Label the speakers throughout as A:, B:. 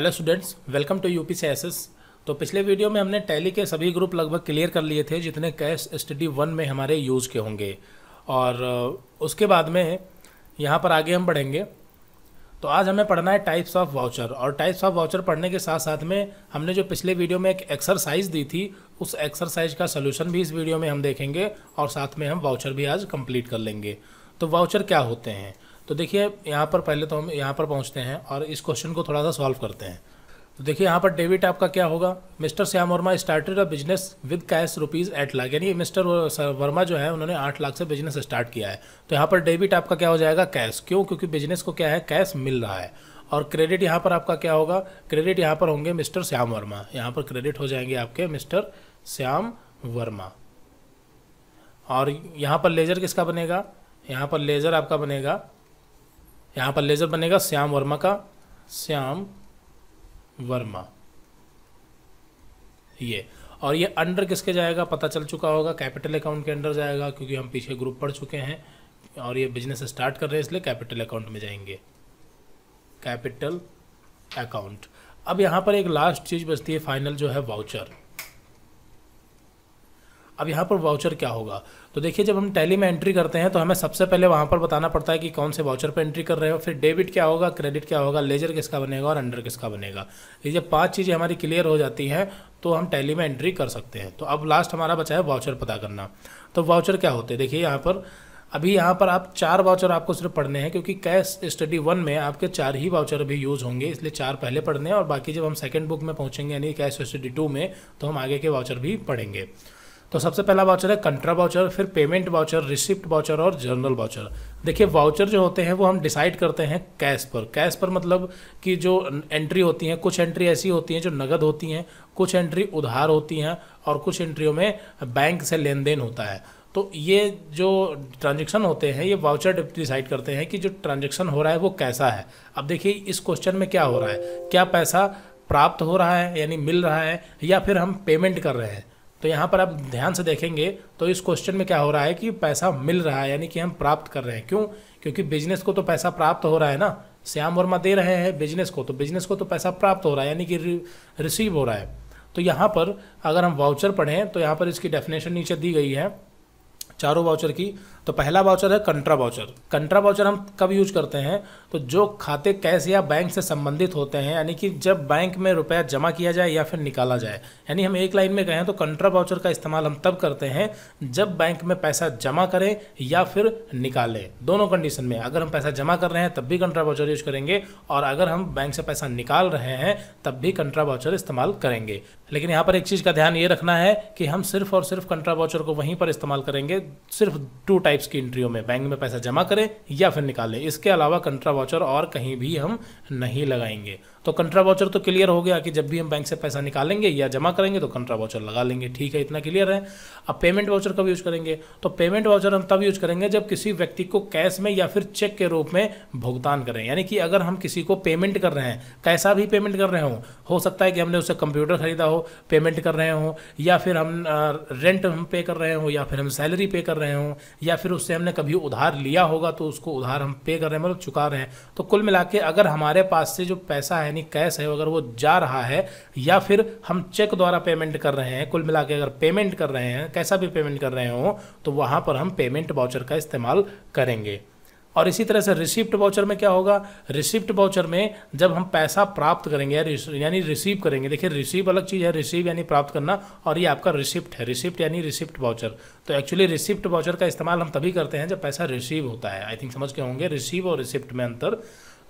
A: hello students welcome to U P तो पिछले video में हमने टैली के सभी ग्रुप लगभग क्लियर कर लिए थे जितने कैश स्टडी वन में हमारे यूज़ के होंगे और उसके बाद में यहाँ पर आगे हम बढ़ेंगे तो आज हमें पढ़ना है टाइप्स ऑफ वाउचर और टाइप्स ऑफ वाउचर पढ़ने के साथ साथ में हमने जो पिछले वीडियो में एक एक्सरसाइज दी थी उस एक्सरसाइज का सोल्यूशन भी इस वीडियो में हम देखेंगे और साथ में हम वाउचर भी आज कंप्लीट कर लेंगे तो वाउचर क्या होते हैं तो देखिए यहाँ पर पहले तो हम यहाँ पर पहुँचते हैं और इस क्वेश्चन को थोड़ा सा सॉल्व करते हैं तो देखिए यहाँ पर डेबिट आपका क्या होगा mister Shyam Verma started a business with cash rupees eight lakh यानी मिस्टर वर्मा जो है उन्होंने आठ लाख से बिजनेस स्टार्ट किया है तो यहाँ पर डेबिट आपका क्या हो जाएगा कैश क्यों क्योंकि बिजनेस को क्या है कैश मिल रहा है और क्रेडिट यहाँ पर आपका क्या होगा क्रेडिट यहाँ पर होंगे मिस्टर श्याम वर्मा यहाँ पर क्रेडिट हो जाएंगे आपके मिस्टर श्याम वर्मा और यहाँ पर लेजर किसका बनेगा यहाँ पर लेजर आपका बनेगा यहाँ पर लेज़र बनेगा श्याम वर्मा का श्याम वर्मा ये और ये अंडर किसके जाएगा पता चल चुका होगा कैपिटल अकाउंट के अंडर जाएगा क्योंकि हम पीछे ग्रुप पढ़ चुके हैं और ये बिजनेस स्टार्ट कर रहे हैं इसलिए कैपिटल अकाउंट में जाएंगे कैपिटल अकाउंट अब यहाँ पर एक लास्ट चीज़ बचती है फाइनल जो है वाउचर अब यहाँ पर वाउचर क्या होगा तो देखिए जब हम टैली में एंट्री करते हैं तो हमें सबसे पहले वहाँ पर बताना पड़ता है कि कौन से वाउचर पर एंट्री कर रहे हो फिर डेबिट क्या होगा क्रेडिट क्या होगा लेजर किसका बनेगा और अंडर किसका बनेगा ये जब पाँच चीज़ें हमारी क्लियर हो जाती हैं तो हम टैली में एंट्री कर सकते हैं तो अब लास्ट हमारा बचा है वाउचर पता करना तो वाउचर क्या होते हैं देखिए यहाँ पर अभी यहाँ पर आप चार वाउचर आपको सिर्फ पढ़ने हैं क्योंकि कैश स्टडी वन में आपके चार ही वाउचर अभी यूज़ होंगे इसलिए चार पहले पढ़ने हैं और बाकी जब हम सेकंड बुक में पहुँचेंगे यानी कैश स्टडी टू में तो हम आगे के वाउचर भी पढ़ेंगे तो सबसे पहला वाउचर है कंट्रा वाउचर फिर पेमेंट वाउचर रिसिप्ट वाउचर और जर्नल वाउचर देखिए वाउचर जो होते हैं वो हम डिसाइड करते हैं कैश पर कैश पर मतलब कि जो एंट्री होती हैं कुछ एंट्री ऐसी होती हैं जो नगद होती हैं कुछ एंट्री उधार होती हैं और कुछ एंट्रियों में बैंक से लेन देन होता है तो ये जो ट्रांजेक्शन होते हैं ये वाउचर डिसाइड करते हैं कि जो ट्रांजेक्शन हो रहा है वो कैसा है अब देखिए इस क्वेश्चन में क्या हो रहा है क्या पैसा प्राप्त हो रहा है यानी मिल रहा है या फिर हम पेमेंट कर रहे हैं तो यहाँ पर आप ध्यान से देखेंगे तो इस क्वेश्चन में क्या हो रहा है कि पैसा मिल रहा है यानी कि हम प्राप्त कर रहे हैं क्यों क्योंकि बिजनेस को तो पैसा प्राप्त हो रहा है ना श्याम वर्मा दे रहे हैं बिजनेस को तो बिजनेस को तो पैसा प्राप्त हो रहा है यानी कि रिसीव हो रहा है तो यहाँ पर अगर हम वाउचर पढ़ें तो यहाँ पर इसकी डेफिनेशन नीचे दी गई है चारों वाउचर की तो पहला वाउचर है कंट्रा वाउचर कंट्रा वाउचर हम कब यूज करते हैं तो जो खाते कैश या बैंक से संबंधित होते हैं यानी कि जब बैंक में रुपया जमा किया जाए या फिर निकाला जाए यानी हम एक लाइन में कहें तो कंट्रा वाउचर का इस्तेमाल हम तब करते हैं जब बैंक में पैसा जमा करें या फिर निकालें दोनों कंडीशन में अगर हम पैसा जमा कर रहे हैं तब भी कंट्रा वाउचर यूज करेंगे और अगर हम बैंक से पैसा निकाल रहे हैं तब भी कंट्रा वाउचर इस्तेमाल करेंगे लेकिन यहाँ पर एक चीज़ का ध्यान ये रखना है कि हम सिर्फ और सिर्फ कंट्रा वाउचर को वहीं पर इस्तेमाल करेंगे सिर्फ टू टाइम टाइप्स की इंट्रियों में बैंक में पैसा जमा करें या फिर निकालें इसके अलावा कंट्रा वाउचर और कहीं भी हम नहीं लगाएंगे तो कंट्रा वाउचर तो क्लियर हो गया कि जब भी हम बैंक से पैसा निकालेंगे या जमा करेंगे तो कंट्रा वाउचर लगा लेंगे ठीक है इतना क्लियर है अब पेमेंट वाउचर कब यूज़ करेंगे तो पेमेंट वाउचर हम तब यूज़ करेंगे जब किसी व्यक्ति को कैश में या फिर चेक के रूप में भुगतान करें यानी कि अगर हम किसी को पेमेंट कर रहे हैं कैसा भी पेमेंट कर रहे हो हो सकता है कि हमने उसे कंप्यूटर खरीदा हो पेमेंट कर रहे हो या फिर हम रेंट हम पे कर रहे हों या फिर हम सैलरी पे कर रहे हों या फिर उससे हमने कभी उधार लिया होगा तो उसको उधार हम पे कर रहे हैं मतलब चुका रहे हैं तो कुल मिला अगर हमारे पास से जो पैसा है यानी कैश है अगर वो जा रहा है या फिर हम चेक द्वारा पेमेंट कर रहे हैं कुल मिला अगर पेमेंट कर रहे हैं कैसा भी पेमेंट कर रहे हो तो वहाँ पर हम पेमेंट वाउचर का इस्तेमाल करेंगे और इसी तरह से रिसिप्ट वाउचर में क्या होगा रिसिप्ट वाउचर में जब हम पैसा प्राप्त करेंगे यानी रिसीव करेंगे देखिए रिसीव अलग चीज़ है रिसीव यानी प्राप्त करना और ये आपका रिसिप्ट है रिसिप्ट यानी रिसिप्ट वाउचर तो एक्चुअली रिसिप्ट वाउचर का इस्तेमाल हम तभी करते हैं जब पैसा रिसीव होता है आई थिंक समझ के होंगे रिसीव और रिसिप्ट में अंतर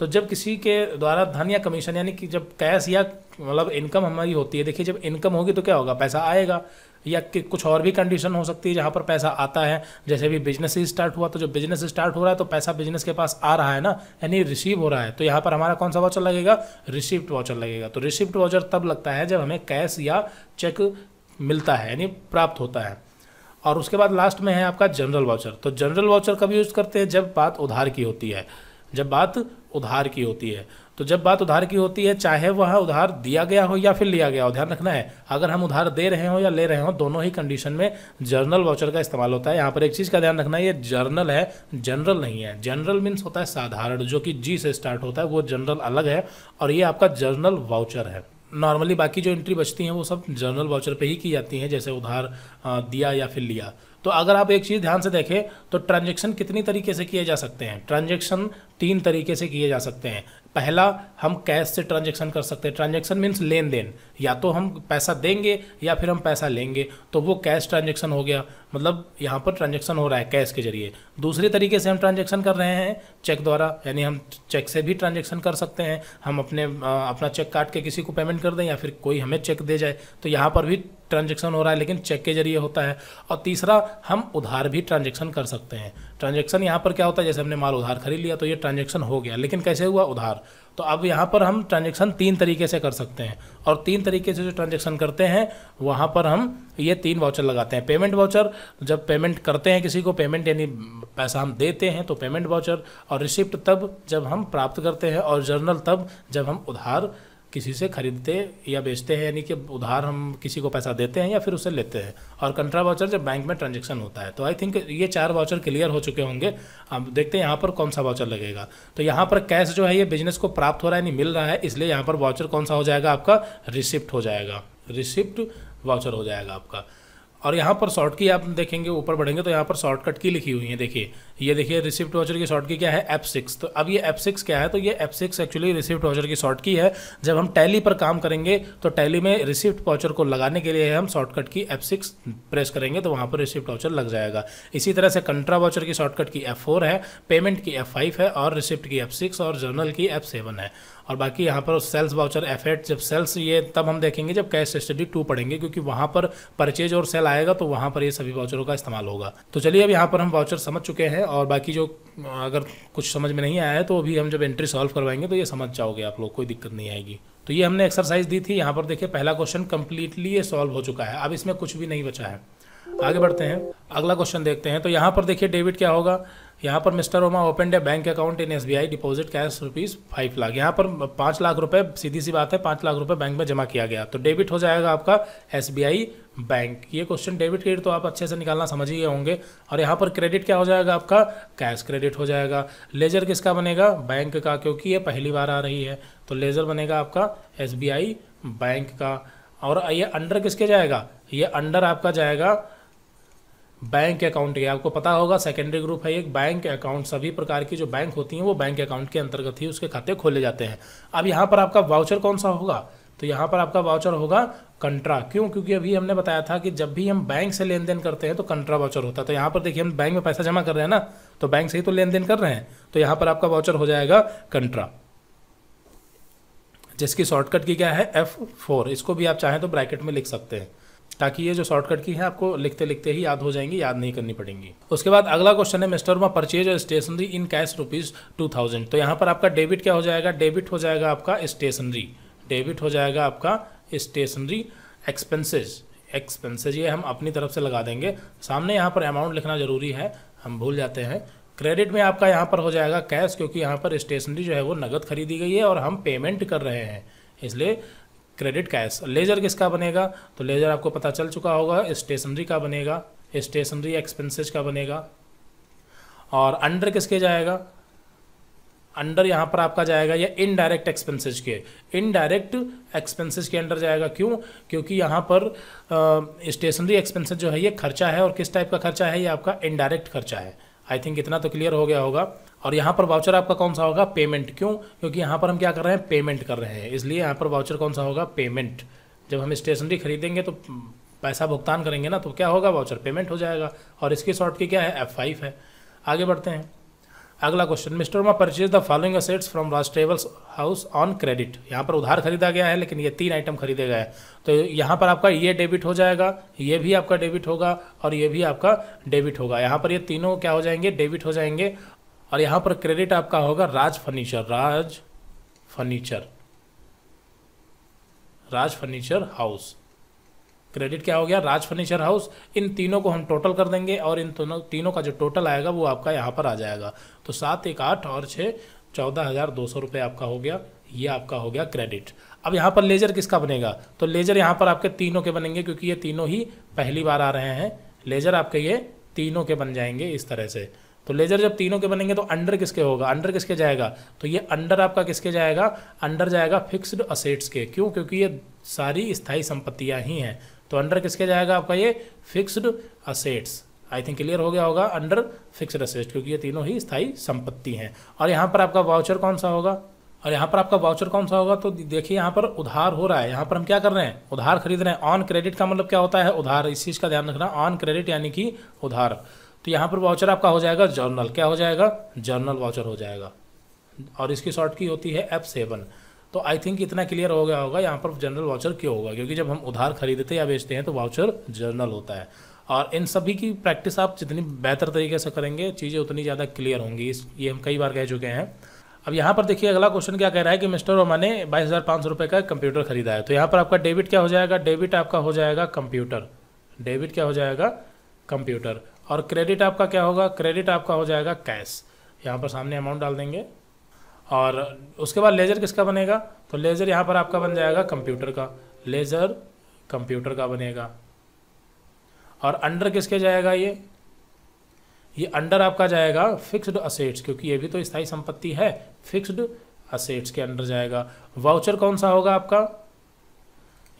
A: तो जब किसी के द्वारा धन या कमीशन यानी कि जब कैश या मतलब इनकम हमारी होती है देखिए जब इनकम होगी तो क्या होगा पैसा आएगा या कि कुछ और भी कंडीशन हो सकती है जहाँ पर पैसा आता है जैसे भी बिजनेस ही स्टार्ट हुआ तो जब बिजनेस स्टार्ट हो रहा है तो पैसा बिजनेस के पास आ रहा है ना यानी रिसीव हो रहा है तो यहाँ पर हमारा कौन सा वाचर लगेगा रिसिप्ट वाचर लगेगा तो रिसिप्ट वाचर तब लगता है जब हमें कैश या चेक मिलता है यानी प्राप्त होता है और उसके बाद लास्ट में है आपका जनरल वाउचर तो जनरल वाउचर कब यूज़ करते हैं जब बात उधार की होती है जब बात उधार की होती है तो जब बात उधार की होती है चाहे वह उधार दिया गया हो या फिर लिया गया हो ध्यान रखना है अगर हम उधार दे रहे हो या ले रहे हो दोनों ही कंडीशन में जर्नल वाउचर का इस्तेमाल होता है यहाँ पर एक चीज़ का ध्यान रखना है ये जर्नल है जनरल नहीं है जनरल मीन्स होता है साधारण जो कि जी से स्टार्ट होता है वो जनरल अलग है और ये आपका जर्नल वाउचर है नॉर्मली बाकी जो एंट्री बचती हैं वो सब जर्नल वाउचर पे ही की जाती हैं जैसे उधार दिया या फिर लिया तो अगर आप एक चीज़ ध्यान से देखें तो ट्रांजेक्शन कितनी तरीके से किए जा सकते हैं ट्रांजेक्शन तीन तरीके से किए जा सकते हैं पहला हम कैश से ट्रांजेक्शन कर सकते हैं ट्रांजेक्शन मीन्स लेन देन या तो हम पैसा देंगे या फिर हम पैसा लेंगे तो वो कैश ट्रांजेक्शन हो गया मतलब यहाँ पर ट्रांजेक्शन हो रहा है कैश के जरिए दूसरे तरीके से हम ट्रांजेक्शन कर रहे हैं चेक द्वारा यानी हम चेक से भी ट्रांजेक्शन कर सकते हैं हम अपने अपना चेक काट के किसी को पेमेंट कर दें या फिर कोई हमें चेक दे जाए तो यहाँ पर भी ट्रांजेक्शन हो रहा है लेकिन चेक के जरिए होता है और तीसरा हम उधार भी ट्रांजेक्शन कर सकते हैं ट्रांजेक्शन यहाँ पर क्या होता है जैसे हमने माल उधार खरीद लिया तो ये ट्रांजेक्शन हो गया लेकिन कैसे हुआ उधार तो अब यहाँ पर हम ट्रांजेक्शन तीन तरीके से कर सकते हैं और तीन तरीके से जो ट्रांजेक्शन करते हैं वहाँ पर हम ये तीन वाउचर लगाते हैं पेमेंट वाउचर जब पेमेंट करते हैं किसी को पेमेंट यानी पैसा हम देते हैं तो पेमेंट वाउचर और रिसिप्ट तब जब हम प्राप्त करते हैं और जर्नल तब जब हम उधार किसी से खरीदते या बेचते हैं यानी कि उधार हम किसी को पैसा देते हैं या फिर उसे लेते हैं और कंट्रा वाउचर जब बैंक में ट्रांजेक्शन होता है तो आई थिंक ये चार वाउचर क्लियर हो चुके होंगे अब देखते हैं यहाँ पर कौन सा वाउचर लगेगा तो यहाँ पर कैश जो है ये बिजनेस को प्राप्त हो रहा है यानी मिल रहा है इसलिए यहाँ पर वाउचर कौन सा हो जाएगा आपका रिसिप्ट हो जाएगा रिसिप्ट वाउचर हो जाएगा आपका और यहाँ पर शॉर्ट की आप देखेंगे ऊपर बढ़ेंगे तो यहाँ पर शॉर्टकट की लिखी हुई है देखिए ये देखिए रिसिप्ट वाचर की शॉर्ट की क्या है एप सिक्स तो अब ये एप सिक्स क्या है तो ये F six actually receipt voucher की शॉर्ट की है जब हम टैली पर काम करेंगे तो टैली में रिसिप्ट वाचर को लगाने के लिए हम शॉर्टकट की एप सिक्स प्रेस करेंगे तो वहाँ पर रिसिप्ट वाचर लग जाएगा इसी तरह से कंट्रा वाचर की शॉर्टकट की एफ फोर है पेमेंट की एफ फाइव है और रिसिप्ट की एफ सिक्स और जर्नल की एफ सेवन है और बाकी यहाँ पर सेल्स वाउचर एफेट जब सेल्स ये तब हम देखेंगे जब कैश स्टडी टू पढ़ेंगे क्योंकि वहाँ पर परचेज और सेल आएगा तो वहाँ पर ये सभी वाउचरों का इस्तेमाल होगा तो चलिए अब यहाँ पर हम वाउचर समझ चुके हैं और बाकी जो अगर कुछ समझ में नहीं आया है तो अभी हम जब एंट्री सॉल्व करवाएंगे तो ये समझ जाओगे आप लोग कोई दिक्कत नहीं आएगी तो ये हमने एक्सरसाइज दी थी यहाँ पर देखिए पहला क्वेश्चन कम्प्लीटली ये सॉल्व हो चुका है अब इसमें कुछ भी नहीं बचा है आगे बढ़ते हैं अगला क्वेश्चन देखते हैं तो यहाँ पर देखिए डेबिट क्या होगा यहाँ पर mister Verma opened bank account in S B I deposit cash rupees five lakh यहाँ पर पाँच लाख रुपए सीधी सी बात है पाँच लाख रुपए बैंक में जमा किया गया तो डेबिट हो जाएगा आपका एस बी आई बैंक ये क्वेश्चन डेबिट क्रेडिट तो आप अच्छे से निकालना समझ ही होंगे और यहाँ पर क्रेडिट क्या हो जाएगा आपका कैश क्रेडिट हो जाएगा लेजर किसका बनेगा बैंक का क्योंकि ये पहली बार आ रही है तो लेजर बनेगा आपका एस बी आई बैंक का और ये अंडर किसके जाएगा ये अंडर आपका जाएगा बैंक अकाउंट है आपको पता होगा सेकेंडरी ग्रुप है एक बैंक अकाउंट सभी प्रकार की जो बैंक होती हैं वो बैंक अकाउंट के अंतर्गत ही उसके खाते खोले जाते हैं अब यहाँ पर आपका वाउचर कौन सा होगा तो यहाँ पर आपका वाउचर होगा कंट्रा क्यों क्योंकि अभी हमने बताया था कि जब भी हम बैंक से लेन देन करते हैं तो कंट्रा वाउचर होता है तो यहाँ पर देखिए हम बैंक में पैसा जमा कर रहे हैं ना तो बैंक से ही तो लेन देन कर रहे हैं तो यहाँ पर आपका वाउचर हो जाएगा कंट्रा जिसकी शॉर्टकट की क्या है एफ फोर इसको भी आप चाहें तो ब्रैकेट में लिख सकते हैं ताकि ये जो शॉर्टकट की है आपको लिखते लिखते ही याद हो जाएंगी याद नहीं करनी पड़ेंगी उसके बाद अगला क्वेश्चन है mister Verma purchase stationery in cash rupees two thousand तो यहाँ पर आपका डेबिट क्या हो जाएगा डेबिट हो जाएगा आपका स्टेशनरी डेबिट हो जाएगा आपका स्टेशनरी एक्सपेंसिस एक्सपेंसेज ये हम अपनी तरफ से लगा देंगे सामने यहाँ पर अमाउंट लिखना ज़रूरी है हम भूल जाते हैं क्रेडिट में आपका यहाँ पर हो जाएगा कैश क्योंकि यहाँ पर स्टेशनरी जो है वो नगद खरीदी गई है और हम पेमेंट कर रहे हैं इसलिए क्रेडिट कैश लेजर किसका बनेगा तो लेजर आपको पता चल चुका होगा स्टेशनरी का बनेगा स्टेशनरी एक्सपेंसेस का बनेगा और अंडर किसके जाएगा अंडर यहाँ पर आपका जाएगा या इनडायरेक्ट एक्सपेंसेस के इनडायरेक्ट एक्सपेंसेस के अंडर जाएगा क्यों क्योंकि यहाँ पर स्टेशनरी एक्सपेंसेस जो है ये खर्चा है और किस टाइप का खर्चा है ये आपका इनडायरेक्ट खर्चा है आई थिंक इतना तो क्लियर हो गया होगा और यहाँ पर वाउचर आपका कौन सा होगा पेमेंट क्यों क्योंकि यहाँ पर हम क्या कर रहे हैं पेमेंट कर रहे हैं इसलिए यहाँ पर वाउचर कौन सा होगा पेमेंट जब हम स्टेशनरी खरीदेंगे तो पैसा भुगतान करेंगे ना तो क्या होगा वाउचर पेमेंट हो जाएगा और इसकी शॉर्ट की क्या है एफ फाइव है आगे बढ़ते हैं अगला question mister Verma purchase the following assets from Raj travels house on credit यहाँ पर उधार खरीदा गया है लेकिन ये तीन आइटम खरीदे गए हैं तो यहाँ पर आपका ये डेबिट हो जाएगा ये भी आपका डेबिट होगा और ये भी आपका डेबिट होगा यहाँ पर ये तीनों क्या हो जाएंगे डेबिट हो जाएंगे और यहां पर क्रेडिट आपका होगा Raj furniture Raj furniture Raj furniture house credit क्या हो गया राज फर्नीचर हाउस इन तीनों को हम टोटल कर देंगे और इन तीनों तीनों का जो टोटल आएगा वो आपका यहाँ पर आ जाएगा तो सात एक आठ और छः चौदह हज़ार दो सौ रुपये आपका हो गया ये आपका हो गया क्रेडिट अब यहाँ पर लेजर किसका बनेगा तो लेजर यहाँ पर आपके तीनों के बनेंगे क्योंकि ये तीनों ही पहली बार आ रहे हैं लेजर आपके ये तीनों के बन जाएंगे इस तरह से तो लेजर जब तीनों के बनेंगे तो अंडर किसके होगा अंडर किसके जाएगा तो ये अंडर आपका किसके जाएगा अंडर जाएगा फिक्स्ड असेट्स के क्यों क्योंकि ये सारी स्थायी संपत्तियां ही हैं तो अंडर किसके जाएगा आपका ये fixed assets I think clear हो गया होगा अंडर फिक्स्ड असेट्स क्योंकि ये तीनों ही स्थायी संपत्ति हैं और यहाँ पर आपका वाउचर कौन सा होगा और यहाँ पर आपका वाउचर कौन सा होगा तो देखिए यहाँ पर उधार हो रहा है यहाँ पर हम क्या कर रहे हैं उधार खरीद रहे हैं ऑन क्रेडिट का मतलब क्या होता है उधार इस चीज़ का ध्यान रखना ऑन क्रेडिट यानी कि उधार तो यहाँ पर वाउचर आपका हो जाएगा जर्नल क्या हो जाएगा जर्नल वाउचर हो जाएगा और इसकी शॉर्ट की होती है एफ सेवन तो आई थिंक इतना क्लियर हो गया होगा यहाँ पर जनरल वाउचर क्यों होगा क्योंकि जब हम उधार खरीदते या बेचते हैं तो वाउचर जर्नल होता है और इन सभी की प्रैक्टिस आप जितनी बेहतर तरीके से करेंगे चीज़ें उतनी ज़्यादा क्लियर होंगी इस ये हम कई बार कह चुके हैं अब यहाँ पर देखिए अगला क्वेश्चन क्या कह रहा है कि मिस्टर रोमा ने बाईस हज़ार पाँच सौ रुपये का कंप्यूटर खरीदा है तो यहाँ पर आपका डेबिट क्या हो जाएगा डेबिट आपका हो जाएगा कंप्यूटर डेबिट क्या हो जाएगा कंप्यूटर और क्रेडिट आपका क्या होगा क्रेडिट आपका हो जाएगा कैश यहाँ पर सामने अमाउंट डाल देंगे और उसके बाद लेज़र किसका बनेगा तो लेज़र यहाँ पर आपका बन जाएगा कंप्यूटर का लेज़र कंप्यूटर का बनेगा और अंडर किसके जाएगा ये ये अंडर आपका जाएगा फिक्स्ड असेट्स क्योंकि ये भी तो स्थायी संपत्ति है फिक्स्ड असेट्स के अंडर जाएगा वाउचर कौन सा होगा आपका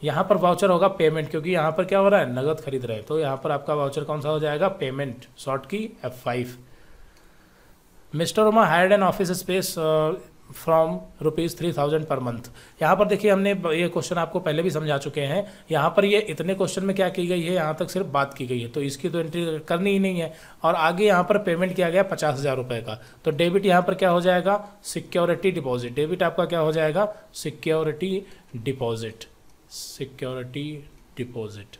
A: यहाँ पर वाउचर होगा पेमेंट क्योंकि यहाँ पर क्या हो रहा है नगद खरीद रहे हैं तो यहाँ पर आपका वाउचर कौन सा हो जाएगा payment short key F five mister Uma hired an office space from rupees three thousand per month यहाँ पर देखिए हमने ये क्वेश्चन आपको पहले भी समझा चुके हैं यहाँ पर ये इतने क्वेश्चन में क्या की गई है यहाँ तक सिर्फ बात की गई है तो इसकी तो एंट्री करनी ही नहीं है और आगे यहाँ पर पेमेंट किया गया पचास हज़ार रुपये का तो डेबिट यहाँ पर क्या हो जाएगा सिक्योरिटी डिपॉजिट डेबिट आपका क्या हो जाएगा सिक्योरिटी डिपॉजिट सिक्योरिटी डिपॉजिट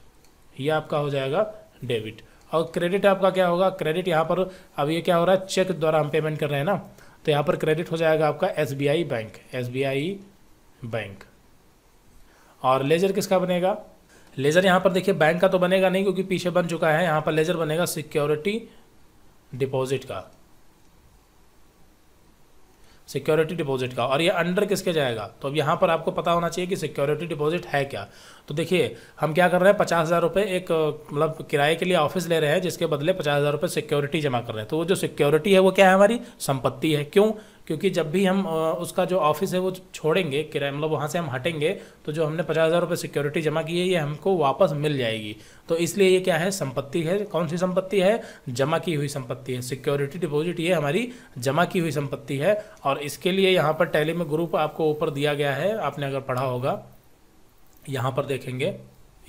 A: ये आपका हो जाएगा डेबिट और क्रेडिट आपका क्या होगा क्रेडिट यहाँ पर अब ये क्या हो रहा है चेक द्वारा हम पेमेंट कर रहे हैं ना तो यहाँ पर क्रेडिट हो जाएगा आपका एस बैंक एस बैंक और लेजर किसका बनेगा लेजर यहाँ पर देखिए बैंक का तो बनेगा नहीं क्योंकि पीछे बन चुका है यहाँ पर लेजर बनेगा सिक्योरिटी डिपॉजिट का सिक्योरिटी डिपॉजिट का और ये अंडर किसके जाएगा तो अब यहाँ पर आपको पता होना चाहिए कि सिक्योरिटी डिपॉजिट है क्या तो देखिए हम क्या कर रहे हैं पचास हज़ार रुपये एक मतलब किराए के लिए ऑफिस ले रहे हैं जिसके बदले पचास हज़ार रुपये सिक्योरिटी जमा कर रहे हैं तो वो जो सिक्योरिटी है वो क्या है हमारी संपत्ति है क्यों क्योंकि जब भी हम उसका जो ऑफिस है वो छोड़ेंगे किराया मतलब वहाँ से हम हटेंगे तो जो हमने पचास हज़ार रुपये सिक्योरिटी जमा की है ये हमको वापस मिल जाएगी तो इसलिए ये क्या है संपत्ति है कौन सी संपत्ति है जमा की हुई संपत्ति है सिक्योरिटी डिपॉजिट ये हमारी जमा की हुई संपत्ति है और इसके लिए यहाँ पर टैली में ग्रुप आपको ऊपर दिया गया है आपने अगर पढ़ा होगा यहाँ पर देखेंगे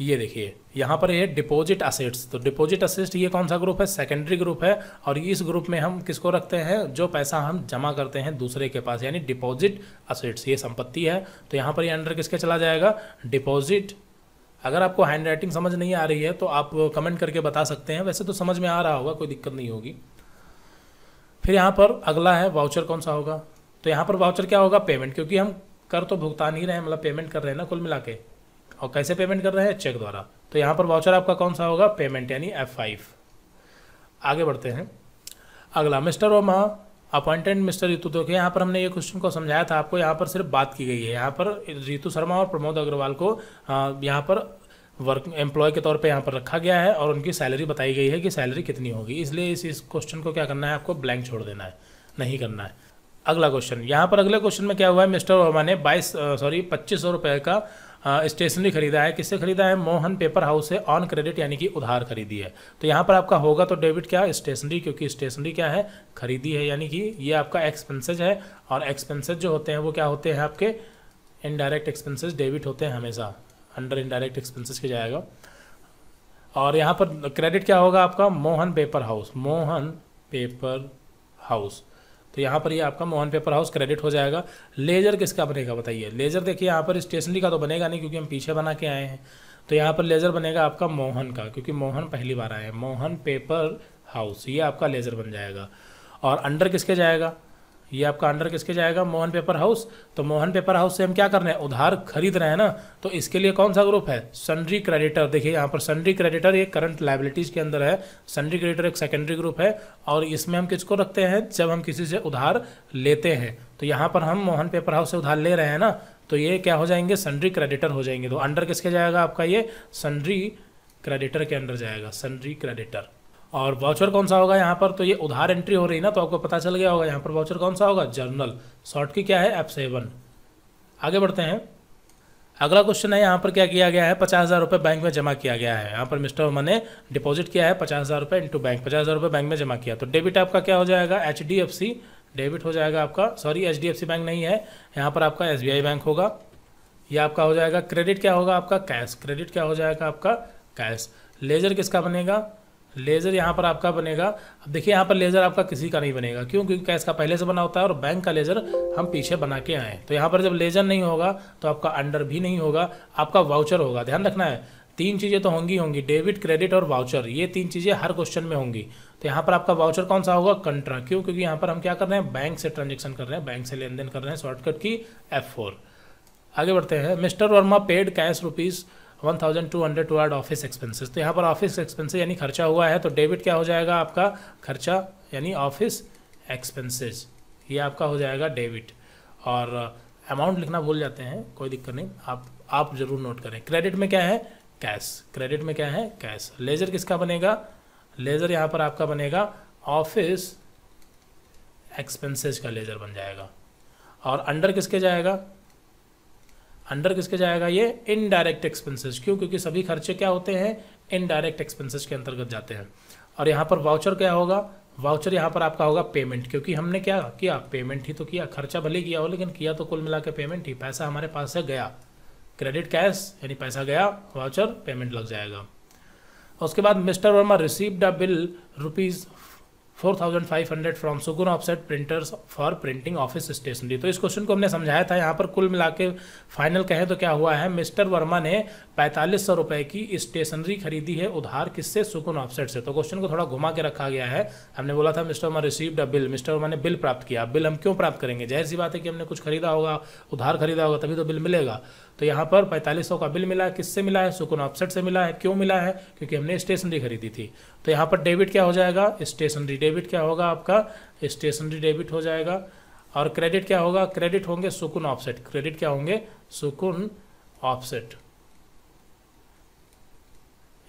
A: ये देखिए यहाँ पर ये डिपॉजिट असेट्स तो डिपॉजिट असेट्स ये कौन सा ग्रुप है सेकेंडरी ग्रुप है और इस ग्रुप में हम किसको रखते हैं जो पैसा हम जमा करते हैं दूसरे के पास यानी डिपॉजिट असेट्स ये संपत्ति है तो यहाँ पर ये अंडर किसके चला जाएगा डिपॉजिट अगर आपको हैंड राइटिंग समझ नहीं आ रही है तो आप कमेंट करके बता सकते हैं वैसे तो समझ में आ रहा होगा कोई दिक्कत नहीं होगी फिर यहाँ पर अगला है वाउचर कौन सा होगा तो यहाँ पर वाउचर क्या होगा पेमेंट क्योंकि हम कर तो भुगतान ही रहे हैं मतलब पेमेंट कर रहे हैं ना कुल मिला के और कैसे पेमेंट कर रहे हैं चेक द्वारा तो यहाँ पर वाउचर आपका कौन सा होगा पेमेंट यानी एफ फाइव आगे बढ़ते हैं अगला मिस्टर ओमा अपॉइंटेड मिस्टर रितु देखिए यहाँ पर हमने ये क्वेश्चन को समझाया था आपको यहाँ पर सिर्फ बात की गई है यहाँ पर रितु शर्मा और प्रमोद अग्रवाल को यहाँ पर वर्क एम्प्लॉय के तौर पे यहाँ पर रखा गया है और उनकी सैलरी बताई गई है कि सैलरी कितनी होगी इसलिए इस इस क्वेश्चन को क्या करना है आपको ब्लैंक छोड़ देना है नहीं करना है अगला क्वेश्चन यहाँ पर अगले क्वेश्चन में क्या हुआ है मिस्टर वर्मा ने बाईस सॉरी पच्चीस सौ रुपये का स्टेशनरी खरीदा है किससे खरीदा है मोहन पेपर हाउस से ऑन क्रेडिट यानी कि उधार खरीदी है तो यहाँ पर आपका होगा तो डेबिट क्या स्टेशनरी क्योंकि स्टेशनरी क्या है खरीदी है यानी कि ये आपका एक्सपेंसेज है और एक्सपेंसेज जो होते हैं वो क्या होते हैं आपके इनडायरेक्ट एक्सपेंसेस डेबिट होते हैं हमेशा अंडर इनडायरेक्ट एक्सपेंसिस के जाएगा और यहाँ पर क्रेडिट क्या होगा आपका Mohan paper house Mohan paper house तो यहाँ पर ये यह आपका मोहन पेपर हाउस क्रेडिट हो जाएगा लेज़र किसका बनेगा बताइए लेज़र देखिए यहाँ पर स्टेशनरी का तो बनेगा नहीं क्योंकि हम पीछे बना के आए हैं तो यहाँ पर लेज़र बनेगा आपका मोहन का क्योंकि मोहन पहली बार आए हैं मोहन पेपर हाउस ये आपका लेज़र बन जाएगा और अंडर किसके जाएगा ये आपका अंडर किसके जाएगा मोहन पेपर हाउस तो मोहन पेपर हाउस से हम क्या कर रहे हैं उधार खरीद रहे हैं ना तो इसके लिए कौन सा ग्रुप है सन्ड्री क्रेडिटर देखिए यहाँ पर सन्ड्री क्रेडिटर ये करंट लाइबिलिटीज के अंदर है सन्ड्री क्रेडिटर एक सेकेंडरी ग्रुप है और इसमें हम किसको रखते हैं जब हम किसी से उधार लेते हैं तो यहाँ पर हम मोहन पेपर हाउस से उधार ले रहे हैं ना तो ये क्या हो जाएंगे सन्ड्री क्रेडिटर हो जाएंगे तो अंडर किसके जाएगा आपका ये सन्ड्री क्रेडिटर के अंडर जाएगा सन्ड्री क्रेडिटर और वाउचर कौन सा होगा यहाँ पर तो ये उधार एंट्री हो रही ना तो आपको पता चल गया होगा यहाँ पर वाउचर कौन सा होगा जर्नल शॉर्ट की क्या है एफ सेवन आगे बढ़ते हैं अगला क्वेश्चन है यहाँ पर क्या किया गया है पचास हज़ार रुपये बैंक में जमा किया गया है यहाँ पर मिस्टर वर्मा ने डिपॉजिट किया है पचास हज़ार रुपये इंटू बैंक पचास हज़ार रुपये बैंक में जमा किया तो डेबिट आपका क्या हो जाएगा H D F C debit हो जाएगा आपका sorry H D F C bank नहीं है यहाँ पर आपका एस बी आई बैंक होगा या आपका हो जाएगा क्रेडिट क्या होगा आपका कैश क्रेडिट क्या हो जाएगा आपका कैश लेजर किसका बनेगा लेज़र यहाँ पर आपका बनेगा अब देखिए यहाँ पर लेज़र आपका किसी का नहीं बनेगा क्यों क्योंकि कैश का पहले से बना होता है और बैंक का लेज़र हम पीछे बना के आए तो यहाँ पर जब लेज़र नहीं होगा तो आपका अंडर भी नहीं होगा आपका वाउचर होगा ध्यान रखना है तीन चीज़ें तो होंगी होंगी डेबिट क्रेडिट और वाउचर ये तीन चीज़ें हर क्वेश्चन में होंगी तो यहाँ पर आपका वाउचर कौन सा होगा कंट्रा क्यों क्योंकि यहाँ पर हम क्या कर रहे हैं बैंक से ट्रांजेक्शन कर रहे हैं बैंक से लेन देन कर रहे हैं शॉर्टकट की एफ फोर आगे बढ़ते हैं mister Verma paid cash rupees one thousand two hundred toward office expenses तो यहाँ पर ऑफिस एक्सपेंसेस यानी खर्चा हुआ है तो डेबिट क्या हो जाएगा आपका खर्चा यानी ऑफिस एक्सपेंसेस ये आपका हो जाएगा डेबिट और अमाउंट uh, लिखना भूल जाते हैं कोई दिक्कत नहीं आप आप जरूर नोट करें क्रेडिट में क्या है कैश क्रेडिट में क्या है कैश लेज़र किसका बनेगा लेज़र यहाँ पर आपका बनेगा ऑफिस एक्सपेंसेस का लेज़र बन जाएगा और अंडर किसके जाएगा अंडर किसके जाएगा ये इनडायरेक्ट एक्सपेंसेस क्यों क्योंकि सभी खर्चे क्या होते हैं इनडायरेक्ट एक्सपेंसेस के अंतर्गत जाते हैं और यहाँ पर वाउचर क्या होगा वाउचर यहाँ पर आपका होगा पेमेंट क्योंकि हमने क्या किया पेमेंट ही तो किया खर्चा भले किया हो लेकिन किया तो कुल मिला के पेमेंट ही पैसा हमारे पास से गया क्रेडिट कैश यानी पैसा गया वाउचर पेमेंट लग जाएगा उसके बाद mister Verma received a bill rupees 4500 from Sugun offset printers for printing office stationery तो इस क्वेश्चन को हमने समझाया था यहाँ पर कुल मिला के फाइनल कहें तो क्या हुआ है मिस्टर वर्मा ने पैंतालीस सौ रुपये की स्टेशनरी खरीदी है उधार किससे सुगुन ऑफसेट से तो क्वेश्चन को थोड़ा घुमा के रखा गया है हमने बोला था mister Verma received a bill mister Verma ने बिल प्राप्त किया बिल हम क्यों प्राप्त करेंगे जाहिर सी बात है कि हमने कुछ खरीदा होगा उधार खरीदा होगा तभी तो बिल मिलेगा तो यहाँ पर पैंतालीस सौ का बिल मिला है किससे मिला है सुकुन ऑफसेट से मिला है क्यों मिला है क्योंकि हमने स्टेशनरी खरीदी थी तो यहाँ पर डेबिट क्या हो जाएगा स्टेशनरी डेबिट क्या होगा आपका स्टेशनरी डेबिट हो जाएगा और क्रेडिट क्या होगा क्रेडिट होंगे सुकुन ऑफसेट क्रेडिट क्या होंगे सुकुन ऑफसेट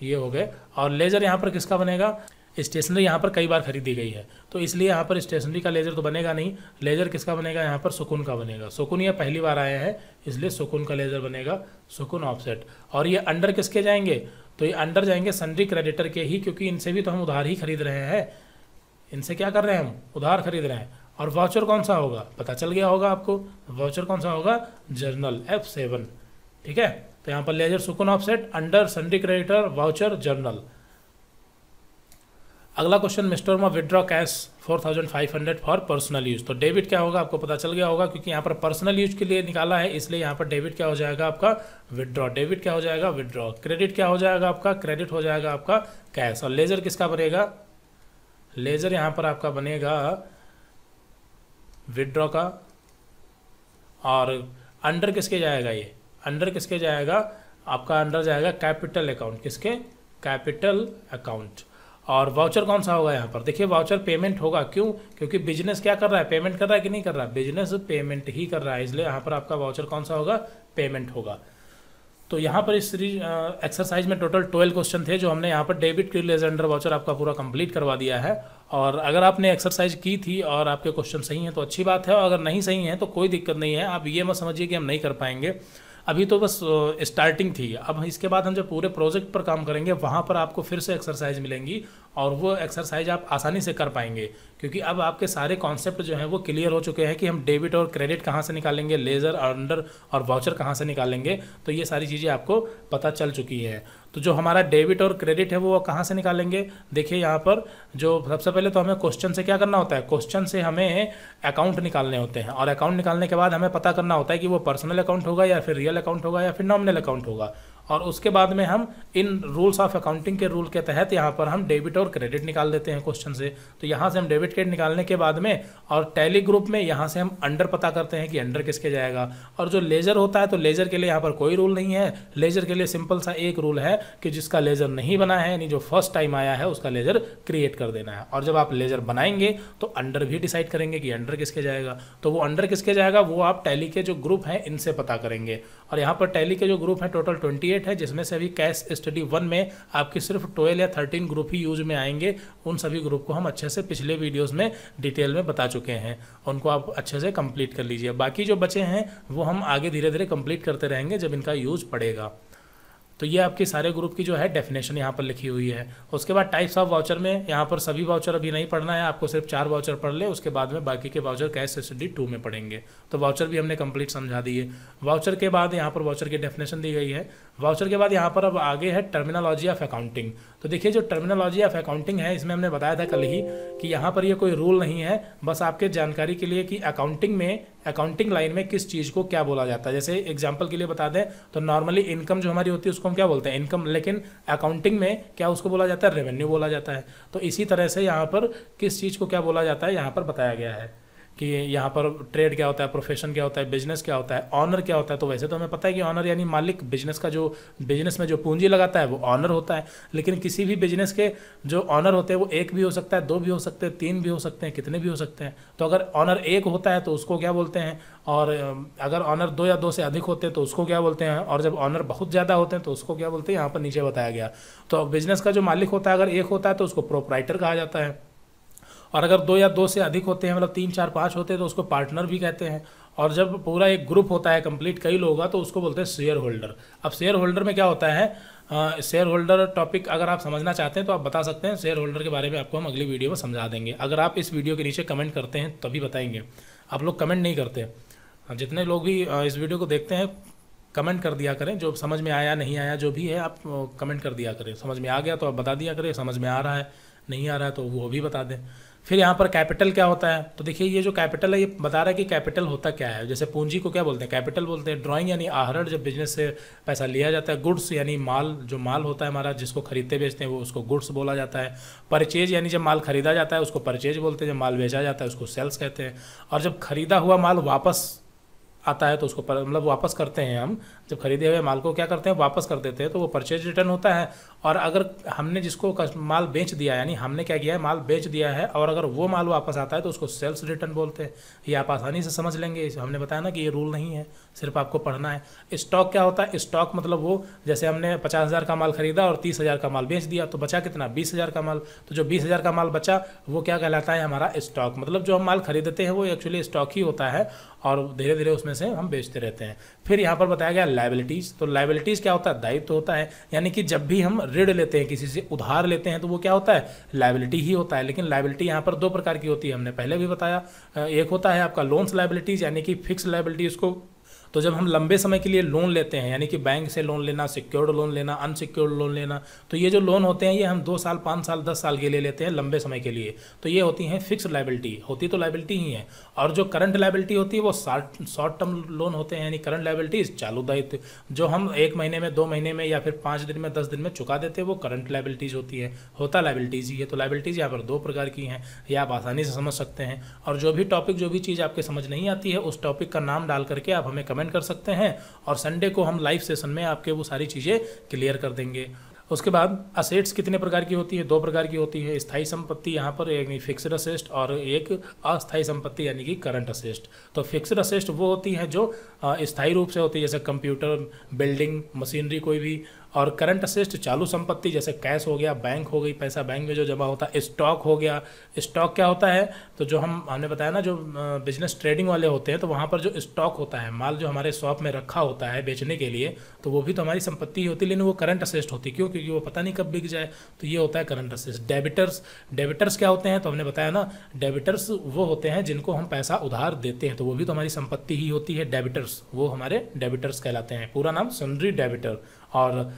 A: ये हो गए और लेजर यहाँ पर किसका बनेगा स्टेशनरी यहाँ पर कई बार खरीदी गई है तो इसलिए यहाँ पर स्टेशनरी का लेजर तो बनेगा नहीं लेजर किसका बनेगा यहाँ पर सुकून का बनेगा सुकून यह पहली बार आया है इसलिए सुकून का लेजर बनेगा सुकून ऑफसेट और ये अंडर किसके जाएंगे तो ये अंडर जाएंगे सन्ड्री क्रेडिटर के ही क्योंकि इनसे भी तो हम उधार ही खरीद रहे हैं इनसे क्या कर रहे हैं हम उधार खरीद रहे हैं और वाउचर कौन सा होगा पता चल गया होगा आपको वाउचर कौन सा होगा जर्नल एफ सेवन ठीक है तो यहाँ पर ledger Sukoon offset under sundry creditor voucher journal अगला क्वेश्चन मिस्टर मा withdraw cash four thousand five hundred for personal use तो डेबिट क्या होगा आपको पता चल गया होगा क्योंकि यहाँ पर पर्सनल यूज के लिए निकाला है इसलिए यहाँ पर डेबिट क्या हो जाएगा आपका विड्रॉ डेबिट क्या हो जाएगा विड्रॉ क्रेडिट क्या हो जाएगा आपका क्रेडिट हो जाएगा आपका कैश और लेजर किसका बनेगा लेजर यहाँ पर आपका बनेगा विड्रॉ का और अंडर किसके जाएगा ये अंडर किसके जाएगा आपका अंडर जाएगा कैपिटल अकाउंट किसके कैपिटल अकाउंट और वाउचर कौन सा होगा यहाँ पर देखिए वाउचर पेमेंट होगा क्यों क्योंकि बिजनेस क्या कर रहा है पेमेंट कर रहा है कि नहीं कर रहा बिजनेस पेमेंट ही कर रहा है इसलिए यहाँ पर आपका वाउचर कौन सा होगा पेमेंट होगा तो यहाँ पर इस सीरीज एक्सरसाइज में टोटल ट्वेल्व क्वेश्चन थे जो हमने यहाँ पर डेबिट क्रिलेज अंडर वाउचर आपका पूरा कंप्लीट करवा दिया है और अगर आपने एक्सरसाइज की थी और आपके क्वेश्चन सही हैं तो अच्छी बात है और अगर नहीं सही हैं तो कोई दिक्कत नहीं है आप ये मत समझिए कि हम नहीं कर पाएंगे अभी तो बस स्टार्टिंग थी अब इसके बाद हम जब पूरे प्रोजेक्ट पर काम करेंगे वहाँ पर आपको फिर से एक्सरसाइज मिलेंगी और वो एक्सरसाइज आप आसानी से कर पाएंगे क्योंकि अब आपके सारे कॉन्सेप्ट जो हैं वो क्लियर हो चुके हैं कि हम डेबिट और क्रेडिट कहाँ से निकालेंगे लेज़र अंडर और वाउचर कहाँ से निकालेंगे तो ये सारी चीज़ें आपको पता चल चुकी है तो जो हमारा डेबिट और क्रेडिट है वो कहाँ से निकालेंगे देखिए यहाँ पर जो सबसे पहले तो हमें क्वेश्चन से क्या करना होता है क्वेश्चन से हमें अकाउंट निकालने होते हैं और अकाउंट निकालने के बाद हमें पता करना होता है कि वो पर्सनल अकाउंट होगा या फिर रियल अकाउंट होगा या फिर नॉमिनल अकाउंट होगा और उसके बाद में हम इन रूल्स ऑफ अकाउंटिंग के रूल के तहत यहाँ पर हम डेबिट और क्रेडिट निकाल देते हैं क्वेश्चन से तो यहाँ से हम डेबिट क्रेडिट निकालने के बाद में और टैली ग्रुप में यहाँ से हम अंडर पता करते हैं कि अंडर किसके जाएगा और जो लेजर होता है तो लेजर के लिए यहाँ पर कोई रूल नहीं है लेजर के लिए सिंपल सा एक रूल है कि जिसका लेजर नहीं बना है यानी जो फर्स्ट टाइम आया है उसका लेजर क्रिएट कर देना है और जब आप लेजर बनाएंगे तो अंडर भी डिसाइड करेंगे कि अंडर किसके जाएगा तो वो अंडर किसके जाएगा वो आप टैली के जो ग्रुप हैं इनसे पता करेंगे और यहाँ पर टैली के जो ग्रुप हैं टोटल 28 है जिसमें से अभी कैश स्टडी वन में आपके सिर्फ ट्वेल्व या थर्टीन ग्रुप ही यूज में आएंगे उन सभी ग्रुप को हम अच्छे से पिछले वीडियोज़ में डिटेल में बता चुके हैं उनको आप अच्छे से कंप्लीट कर लीजिए बाकी जो बचे हैं वो हम आगे धीरे धीरे कंप्लीट करते रहेंगे जब इनका यूज पड़ेगा तो ये आपके सारे ग्रुप की जो है डेफिनेशन यहाँ पर लिखी हुई है उसके बाद टाइप्स ऑफ वाउचर में यहाँ पर सभी वाउचर अभी नहीं पढ़ना है आपको सिर्फ चार वाउचर पढ़ ले उसके बाद में बाकी के वाउचर कैश सब्सिडी टू में पढ़ेंगे तो वाउचर भी हमने कंप्लीट समझा दिए वाउचर के बाद यहाँ पर वाउचर की डेफिनेशन दी गई है वाउचर के बाद यहाँ पर अब आगे है टर्मिनोलॉजी ऑफ अकाउंटिंग तो देखिए जो टर्मिनोलॉजी ऑफ अकाउंटिंग है इसमें हमने बताया था कल ही कि यहाँ पर ये कोई रूल नहीं है बस आपके जानकारी के लिए कि अकाउंटिंग में अकाउंटिंग लाइन में किस चीज़ को क्या बोला जाता है जैसे एग्जाम्पल के लिए बता दें तो नॉर्मली इनकम जो हमारी होती है उसको हम क्या बोलते हैं इनकम लेकिन अकाउंटिंग में क्या उसको बोला जाता है रेवेन्यू बोला जाता है तो इसी तरह से यहाँ पर किस चीज़ को क्या बोला जाता है यहाँ पर बताया गया है कि यहाँ पर ट्रेड क्या होता है प्रोफेशन क्या होता है बिजनेस क्या होता है ऑनर क्या होता है तो वैसे तो हमें पता है कि ऑनर यानी मालिक बिजनेस का जो बिजनेस में जो पूंजी लगाता है वो ऑनर होता है लेकिन किसी भी बिजनेस के जो ऑनर होते हैं वो एक भी हो सकता है दो भी हो सकते हैं तीन भी हो सकते हैं कितने भी हो सकते हैं तो अगर ऑनर एक होता है तो उसको क्या बोलते हैं और अगर ऑनर दो या दो से अधिक होते हैं तो उसको क्या बोलते हैं और जब ऑनर बहुत ज़्यादा होते हैं तो उसको क्या बोलते हैं यहाँ पर नीचे बताया गया तो बिजनेस का जो मालिक होता है अगर एक होता है तो उसको प्रोपराइटर कहा जाता है और अगर दो या दो से अधिक होते हैं मतलब तीन चार पाँच होते हैं तो उसको पार्टनर भी कहते हैं और जब पूरा एक ग्रुप होता है कंप्लीट कई लोग होगा तो उसको बोलते हैं शेयर होल्डर अब शेयर होल्डर में क्या होता है शेयर होल्डर टॉपिक अगर आप समझना चाहते हैं तो आप बता सकते हैं शेयर होल्डर के बारे में आपको हम अगली वीडियो में समझा देंगे अगर आप इस वीडियो के नीचे कमेंट करते हैं तभी बताएंगे आप लोग कमेंट नहीं करते जितने लोग भी इस वीडियो को देखते हैं कमेंट कर दिया करें जो समझ में आया नहीं आया जो भी है आप कमेंट कर दिया करें समझ में आ गया तो आप बता दिया करें समझ में आ रहा है नहीं आ रहा है तो वो भी बता दें फिर यहाँ पर कैपिटल क्या होता है तो देखिए ये जो कैपिटल है ये बता रहा है कि कैपिटल होता क्या है जैसे पूंजी को क्या बोलते हैं कैपिटल बोलते हैं ड्राइंग यानी आहरण जब बिजनेस से पैसा लिया जाता है गुड्स यानी माल जो माल होता है हमारा जिसको खरीदते बेचते हैं वो उसको गुड्स बोला जाता है परचेज यानी जब माल खरीदा जाता है उसको परचेज बोलते हैं जब माल बेचा जाता है उसको सेल्स कहते हैं और जब खरीदा हुआ माल वापस आता है तो उसको मतलब वापस करते हैं हम जब खरीदे हुए माल को क्या करते हैं वापस कर देते हैं तो वो परचेज रिटर्न होता है और अगर हमने जिसको माल बेच दिया यानी हमने क्या किया है माल बेच दिया है और अगर वो माल वापस आता है तो उसको सेल्स रिटर्न बोलते हैं ये आप आसानी से समझ लेंगे हमने बताया ना कि ये रूल नहीं है सिर्फ आपको पढ़ना है स्टॉक क्या होता है स्टॉक मतलब वो जैसे हमने पचास हज़ार का माल खरीदा और तीस हज़ार का माल बेच दिया तो बचा कितना बीस हज़ार का माल तो जो बीस हज़ार का माल बचा वो क्या कहलाता है हमारा स्टॉक मतलब जो हम माल खरीदते हैं वो एक्चुअली स्टॉक ही होता है और धीरे धीरे उसमें से हम बेचते रहते हैं फिर यहाँ पर बताया गया लाइबिलिटीज़ तो लाइबिलिटीज़ क्या होता है दायित्व तो होता है यानी कि जब भी हम ऋण लेते हैं किसी से उधार लेते हैं तो वो क्या होता है लाइबिलिटी ही होता है लेकिन लाइबिलिटी यहाँ पर दो प्रकार की होती है हमने पहले भी बताया एक होता है आपका लोन्स लाइबिलिटीज़ यानी कि फिक्स लाइबिलिटी उसको तो जब हम लंबे समय के लिए लोन लेते हैं यानी कि बैंक से लोन लेना सिक्योर्ड लोन लेना अनसिक्योर्ड लोन लेना तो ये जो लोन होते हैं ये हम दो साल पाँच साल दस साल के लिए लेते हैं लंबे समय के लिए तो ये होती हैं फिक्स लाइबिलिटी होती तो लाइबिलिटी ही है और जो करंट लाइबिलिटी होती है वो शॉर्ट शॉर्ट टर्म लोन होते हैं यानी करंट लाइबिलिटीज चालू दायित्व जो हम एक महीने में दो महीने में या फिर पाँच दिन में दस दिन में चुका देते हैं वो करंट लाइबिलिटीज़ होती है होता लाइबिलिटीज़ ही है तो लाइबिलिटीज़ यहाँ पर दो प्रकार की हैं ये आप आसानी से समझ सकते हैं और जो भी टॉपिक जो भी चीज़ आपके समझ नहीं आती है उस टॉपिक का नाम डाल करके आप हमें कमेंट कमेंट कर सकते हैं और संडे को हम लाइव सेशन में आपके वो सारी चीज़ें क्लियर कर देंगे उसके बाद असेट्स कितने प्रकार की होती है दो प्रकार की होती है स्थायी संपत्ति यहाँ पर यानी फिक्स्ड असेस्ट और एक अस्थायी संपत्ति यानी कि करंट असेस्ट तो फिक्स्ड असेस्ट वो होती है जो स्थायी रूप से होती है जैसे कंप्यूटर बिल्डिंग मशीनरी कोई भी और करंट असिस्ट तो चालू संपत्ति जैसे कैश हो गया बैंक हो गई पैसा बैंक में जो जमा होता है स्टॉक हो गया स्टॉक क्या होता है तो जो हम हमने बताया ना जो बिजनेस ट्रेडिंग वाले होते हैं तो वहाँ पर जो स्टॉक होता है माल जो हमारे शॉप में रखा होता है बेचने के लिए तो वो भी तो हमारी संपत्ति ही होती है लेकिन वो करंट असिस्ट होती क्यों क्योंकि वो पता नहीं कब बिक जाए तो ये होता है करंट असिस्ट डेबिटर्स डेबिटर्स क्या होते हैं तो हमने बताया ना डेबिटर्स वो होते हैं जिनको हम पैसा उधार देते हैं तो वो भी तो हमारी संपत्ति ही होती है डेबिटर्स वो हमारे डेबिटर्स कहलाते हैं पूरा नाम सुंदरी डेबिटर और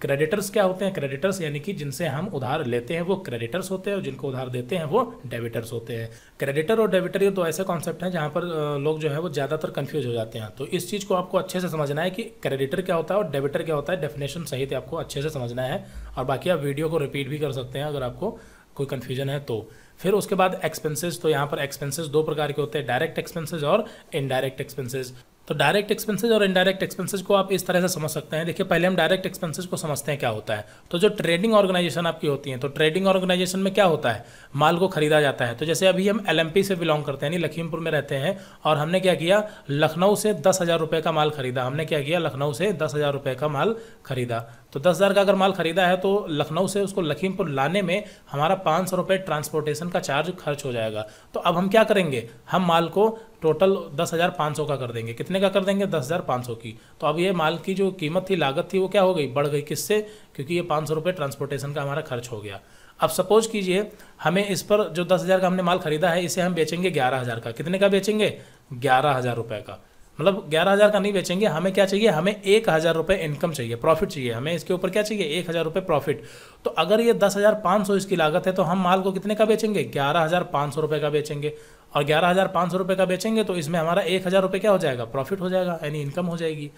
A: क्रेडिटर्स क्या होते हैं क्रेडिटर्स यानी कि जिनसे हम उधार लेते हैं वो क्रेडिटर्स होते हैं और जिनको उधार देते हैं वो डेबिटर्स होते हैं क्रेडिटर और डेबिटर ये दो तो ऐसे कॉन्सेप्ट हैं जहाँ पर लोग जो है वो ज़्यादातर कन्फ्यूज हो जाते हैं तो इस चीज़ को आपको अच्छे से समझना है कि क्रेडिटर क्या होता है और डेबिटर क्या होता है डेफिनेशन सहित आपको अच्छे से समझना है और बाकी आप वीडियो को रिपीट भी कर सकते हैं अगर आपको कोई कन्फ्यूजन है तो फिर उसके बाद एक्सपेंसेस तो यहाँ पर एक्सपेंसेस दो प्रकार के होते हैं डायरेक्ट एक्सपेंसेस और इनडायरेक्ट एक्सपेंसेस तो डायरेक्ट एक्सपेंसेज और इनडायरेक्ट एक्सपेंसेज को आप इस तरह से समझ सकते हैं देखिए पहले हम डायरेक्ट एक्सपेंसेज को समझते हैं क्या होता है तो जो ट्रेडिंग ऑर्गेनाइजेशन आपकी होती है तो ट्रेडिंग ऑर्गेनाइजेशन में क्या होता है माल को खरीदा जाता है तो जैसे अभी हम एल से बिलोंग करते हैं यानी लखीमपुर में रहते हैं और हमने क्या किया लखनऊ से दस हज़ार रुपये का माल खरीदा हमने क्या किया लखनऊ से दस हज़ार रुपये का माल खरीदा तो दस हज़ार का अगर माल खरीदा है तो लखनऊ से उसको लखीमपुर लाने में हमारा पाँच सौ रुपये ट्रांसपोर्टेशन का चार्ज खर्च हो जाएगा तो अब हम क्या करेंगे हम माल को टोटल दस हज़ार पाँच सौ का कर देंगे कितने का कर देंगे दस हज़ार पाँच सौ की तो अब ये माल की जो कीमत थी लागत थी वो क्या हो गई बढ़ गई किससे क्योंकि ये पाँच सौ रुपये ट्रांसपोर्टेशन का हमारा खर्च हो गया अब सपोज कीजिए हमें इस पर जो दस हज़ार का हमने माल खरीदा है इसे हम बेचेंगे ग्यारह हज़ार का कितने का बेचेंगे ग्यारह हज़ार रुपये का मतलब ग्यारह हज़ार का नहीं बेचेंगे हमें क्या चाहिए हमें एक हज़ार रुपये इनकम चाहिए प्रॉफिट चाहिए हमें इसके ऊपर क्या चाहिए एक हज़ार रुपये प्रॉफिट तो अगर ये दस हज़ार पाँच सौ इसकी लागत है तो हम माल को कितने का बेचेंगे ग्यारह हज़ार पाँच सौ रुपये का बेचेंगे और ग्यारह हज़ार पाँच सौ रुपये का बेचेंगे तो इसमें हमारा एक हज़ार रुपये क्या हो जाएगा प्रॉफिट हो जाएगा यानी इनकम हो जाएगी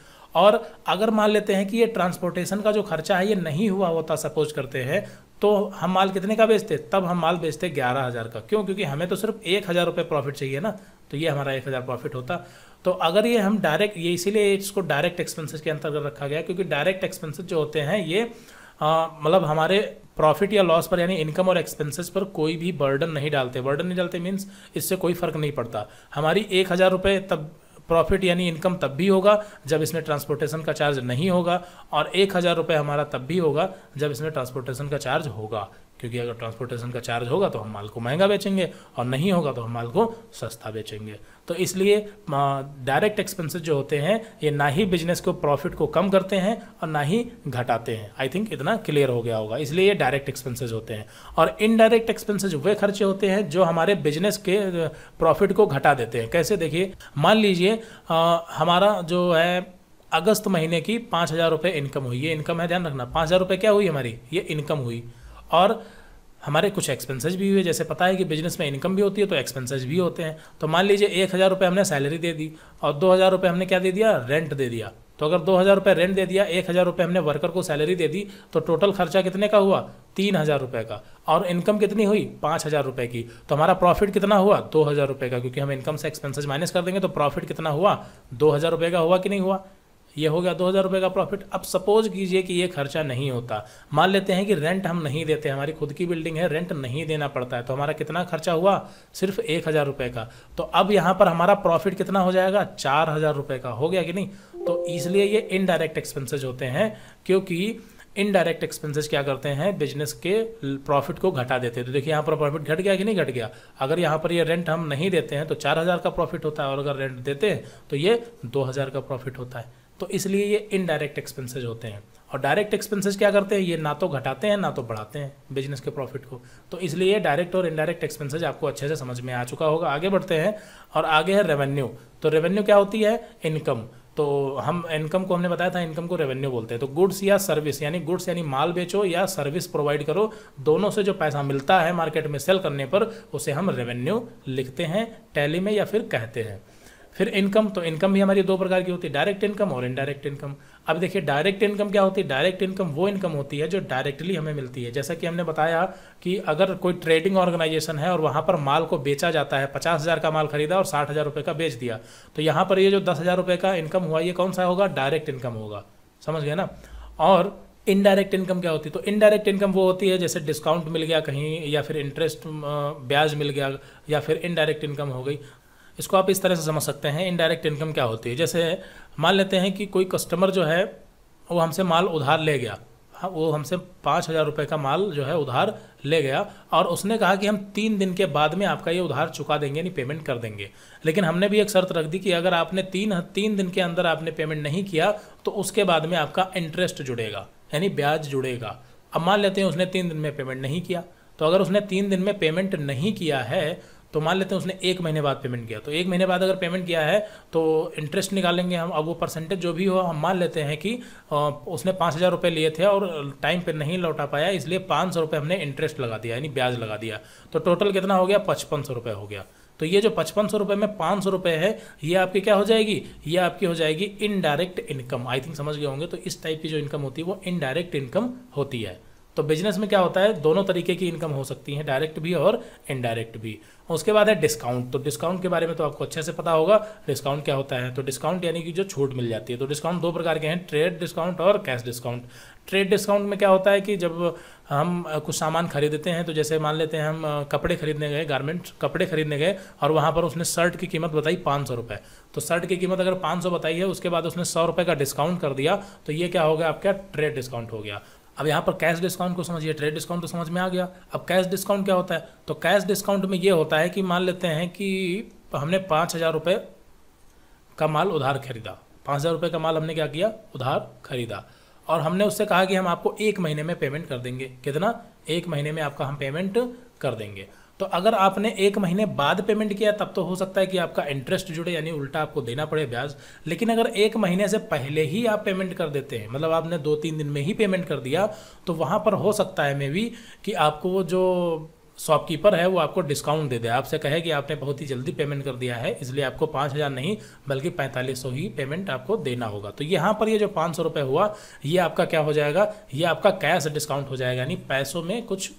A: और अगर मान लेते हैं कि ये ट्रांसपोर्टेशन का जो खर्चा है ये नहीं हुआ होता सपोज करते हैं तो हम माल कितने का बेचते तब हम माल बेचते ग्यारह हज़ार का क्यों क्योंकि हमें तो सिर्फ एक हज़ार रुपये प्रॉफिट चाहिए ना तो ये हमारा एक हज़ार प्रॉफिट होता तो अगर ये हम डायरेक्ट ये इसीलिए इसको डायरेक्ट एक्सपेंसेस के अंतर्गत रखा गया क्योंकि डायरेक्ट एक्सपेंसेस जो होते हैं ये मतलब हमारे प्रॉफिट या लॉस पर यानी इनकम और एक्सपेंसेस पर कोई भी बर्डन नहीं डालते बर्डन नहीं डालते मीन्स इससे कोई फ़र्क नहीं पड़ता हमारी एक हज़ार रुपये तब प्रॉफिट यानी इनकम तब भी होगा जब इसमें ट्रांसपोर्टेशन का चार्ज नहीं होगा और एक हज़ार रुपये हमारा तब भी होगा जब इसमें ट्रांसपोर्टेशन का चार्ज होगा क्योंकि अगर ट्रांसपोर्टेशन का चार्ज होगा तो हम माल को महंगा बेचेंगे और नहीं होगा तो हम माल को सस्ता बेचेंगे तो इसलिए डायरेक्ट एक्सपेंसेस जो होते हैं ये ना ही बिजनेस को प्रॉफिट को कम करते हैं और ना ही घटाते हैं आई थिंक इतना क्लियर हो गया होगा इसलिए ये डायरेक्ट एक्सपेंसेस होते हैं और इनडायरेक्ट एक्सपेंसेस वे खर्चे होते हैं जो हमारे बिजनेस के प्रॉफिट को घटा देते हैं कैसे देखिए मान लीजिए हमारा जो है अगस्त महीने की पाँच हज़ार रुपये इनकम हुई ये इनकम है ध्यान रखना पाँच हज़ार रुपये क्या हुई हमारी ये इनकम हुई और हमारे कुछ एक्सपेंसेस भी हुए जैसे पता है कि बिजनेस में इनकम भी होती है तो एक्सपेंसेस भी होते हैं तो मान लीजिए एक हज़ार रुपये हमने सैलरी दे दी और दो हज़ार रुपये हमने क्या दे दिया रेंट दे दिया तो अगर दो हज़ार रुपये रेंट दे दिया एक हज़ार रुपये हमने वर्कर को सैलरी दे दी तो टोटल खर्चा कितने का हुआ तीन हज़ार रुपये का और इनकम कितनी हुई पाँच हज़ार रुपये की तो हमारा प्रॉफिट कितना हुआ दो हज़ार रुपये का क्योंकि हम इनकम से एक्सपेंसेज माइनस कर देंगे तो प्रॉफिट कितना हुआ दो हज़ार रुपये का हुआ कि नहीं हुआ ये हो गया दो हज़ार रुपये का प्रॉफिट अब सपोज कीजिए कि ये खर्चा नहीं होता मान लेते हैं कि रेंट हम नहीं देते हमारी खुद की बिल्डिंग है रेंट नहीं देना पड़ता है तो हमारा कितना खर्चा हुआ सिर्फ एक हज़ार रुपये का तो अब यहाँ पर हमारा प्रॉफिट कितना हो जाएगा चार हज़ार रुपये का हो गया कि नहीं तो इसलिए ये इनडायरेक्ट एक्सपेंसेज होते हैं क्योंकि इनडायरेक्ट एक्सपेंसेस क्या करते हैं बिजनेस के प्रॉफिट को घटा देते हैं तो देखिए यहाँ पर प्रॉफिट घट गया कि नहीं घट गया अगर यहाँ पर ये यह रेंट हम नहीं देते हैं तो चार हज़ार का प्रॉफिट होता है और अगर रेंट देते हैं तो ये दो हज़ार का प्रॉफिट होता है तो इसलिए ये इनडायरेक्ट एक्सपेंसेज होते हैं और डायरेक्ट एक्सपेंसेज क्या करते हैं ये ना तो घटाते हैं ना तो बढ़ाते हैं बिजनेस के प्रॉफिट को तो इसलिए डायरेक्ट और इनडायरेक्ट एक्सपेंसेज आपको अच्छे से समझ में आ चुका होगा आगे बढ़ते हैं और आगे है रेवेन्यू तो रेवेन्यू क्या होती है इनकम तो हम इनकम को हमने बताया था इनकम को रेवेन्यू बोलते हैं तो गुड्स या सर्विस यानी गुड्स यानी माल बेचो या सर्विस प्रोवाइड करो दोनों से जो पैसा मिलता है मार्केट में सेल करने पर उसे हम रेवेन्यू लिखते हैं टैली में या फिर कहते हैं फिर इनकम तो इनकम भी हमारी दो प्रकार की होती है डायरेक्ट इनकम और इनडायरेक्ट इनकम अब देखिए डायरेक्ट इनकम क्या होती है डायरेक्ट इनकम वो इनकम होती है जो डायरेक्टली हमें मिलती है जैसा कि हमने बताया कि अगर कोई ट्रेडिंग ऑर्गेनाइजेशन है और वहाँ पर माल को बेचा जाता है पचास हज़ार का माल खरीदा और साठ हज़ार रुपये का बेच दिया तो यहाँ पर ये जो दस हज़ार रुपये का इनकम हुआ ये कौन सा होगा डायरेक्ट इनकम होगा समझ गए ना और इनडायरेक्ट इनकम क्या होती है तो इनडायरेक्ट इनकम वो होती है जैसे डिस्काउंट मिल गया कहीं या फिर इंटरेस्ट ब्याज मिल गया या फिर इनडायरेक्ट इनकम हो गई इसको आप इस तरह से समझ सकते हैं इनडायरेक्ट इनकम क्या होती है जैसे मान लेते हैं कि कोई कस्टमर जो है वो हमसे माल उधार ले गया हाँ, वो हमसे पाँच हज़ार रुपये का माल जो है उधार ले गया और उसने कहा कि हम तीन दिन के बाद में आपका ये उधार चुका देंगे यानी पेमेंट कर देंगे लेकिन हमने भी एक शर्त रख दी कि अगर आपने तीन तीन दिन के अंदर आपने पेमेंट नहीं किया तो उसके बाद में आपका इंटरेस्ट जुड़ेगा यानी ब्याज जुड़ेगा अब मान लेते हैं उसने तीन दिन में पेमेंट नहीं किया तो अगर उसने तीन दिन में पेमेंट नहीं किया है तो मान लेते हैं उसने एक महीने बाद पेमेंट किया तो एक महीने बाद अगर पेमेंट किया है तो इंटरेस्ट निकालेंगे हम अब वो परसेंटेज जो भी हो हम मान लेते हैं कि उसने पाँच हज़ार रुपये लिए थे और टाइम पर नहीं लौटा पाया इसलिए पाँच सौ रुपये हमने इंटरेस्ट लगा दिया यानी ब्याज लगा दिया तो टोटल कितना हो गया पचपन सौ रुपये हो गया तो ये जो पचपन सौ रुपये में पाँच सौ रुपये है ये आपकी क्या हो जाएगी ये आपकी हो जाएगी इनडायरेक्ट इनकम आई थिंक समझ गए होंगे तो इस टाइप की जो इनकम होती है वो इनडायरेक्ट इनकम होती है तो बिजनेस में क्या होता है दोनों तरीके की इनकम हो सकती है डायरेक्ट भी और इनडायरेक्ट भी उसके बाद है डिस्काउंट तो डिस्काउंट के बारे में तो आपको अच्छे से पता होगा डिस्काउंट क्या होता है तो डिस्काउंट यानी कि जो छूट मिल जाती है तो डिस्काउंट दो प्रकार के हैं ट्रेड डिस्काउंट और कैश डिस्काउंट ट्रेड डिस्काउंट में क्या होता है कि जब हम कुछ सामान खरीदते हैं तो जैसे मान लेते हैं हम कपड़े खरीदने गए गारमेंट कपड़े खरीदने गए और वहाँ पर उसने शर्ट की कीमत बताई पाँच सौ रुपये तो शर्ट की कीमत अगर पाँच सौ बताई है उसके बाद उसने सौ रुपये का डिस्काउंट कर दिया तो ये क्या हो गया आपका ट्रेड डिस्काउंट हो गया अब यहाँ पर कैश डिस्काउंट को समझिए ट्रेड डिस्काउंट तो समझ में आ गया अब कैश डिस्काउंट क्या होता है तो कैश डिस्काउंट में ये होता है कि मान लेते हैं कि हमने पाँच हज़ार रुपये का माल उधार खरीदा पाँच हज़ार रुपये का माल हमने क्या किया उधार खरीदा और हमने उससे कहा कि हम आपको एक महीने में पेमेंट कर देंगे कितना एक महीने में आपका हम पेमेंट कर देंगे तो अगर आपने एक महीने बाद पेमेंट किया तब तो हो सकता है कि आपका इंटरेस्ट जुड़े यानी उल्टा आपको देना पड़े ब्याज लेकिन अगर एक महीने से पहले ही आप पेमेंट कर देते हैं मतलब आपने दो तीन दिन में ही पेमेंट कर दिया तो वहाँ पर हो सकता है मे भी कि आपको जो शॉपकीपर है वो आपको डिस्काउंट दे दे आपसे कहे कि आपने बहुत ही जल्दी पेमेंट कर दिया है इसलिए आपको पाँच हज़ार नहीं बल्कि पैंतालीस सौ ही पेमेंट आपको देना होगा तो यहाँ पर ये जो पाँच सौ रुपये हुआ ये आपका क्या हो जाएगा ये आपका कैश डिस्काउंट हो जाएगा यानी पैसों में कुछ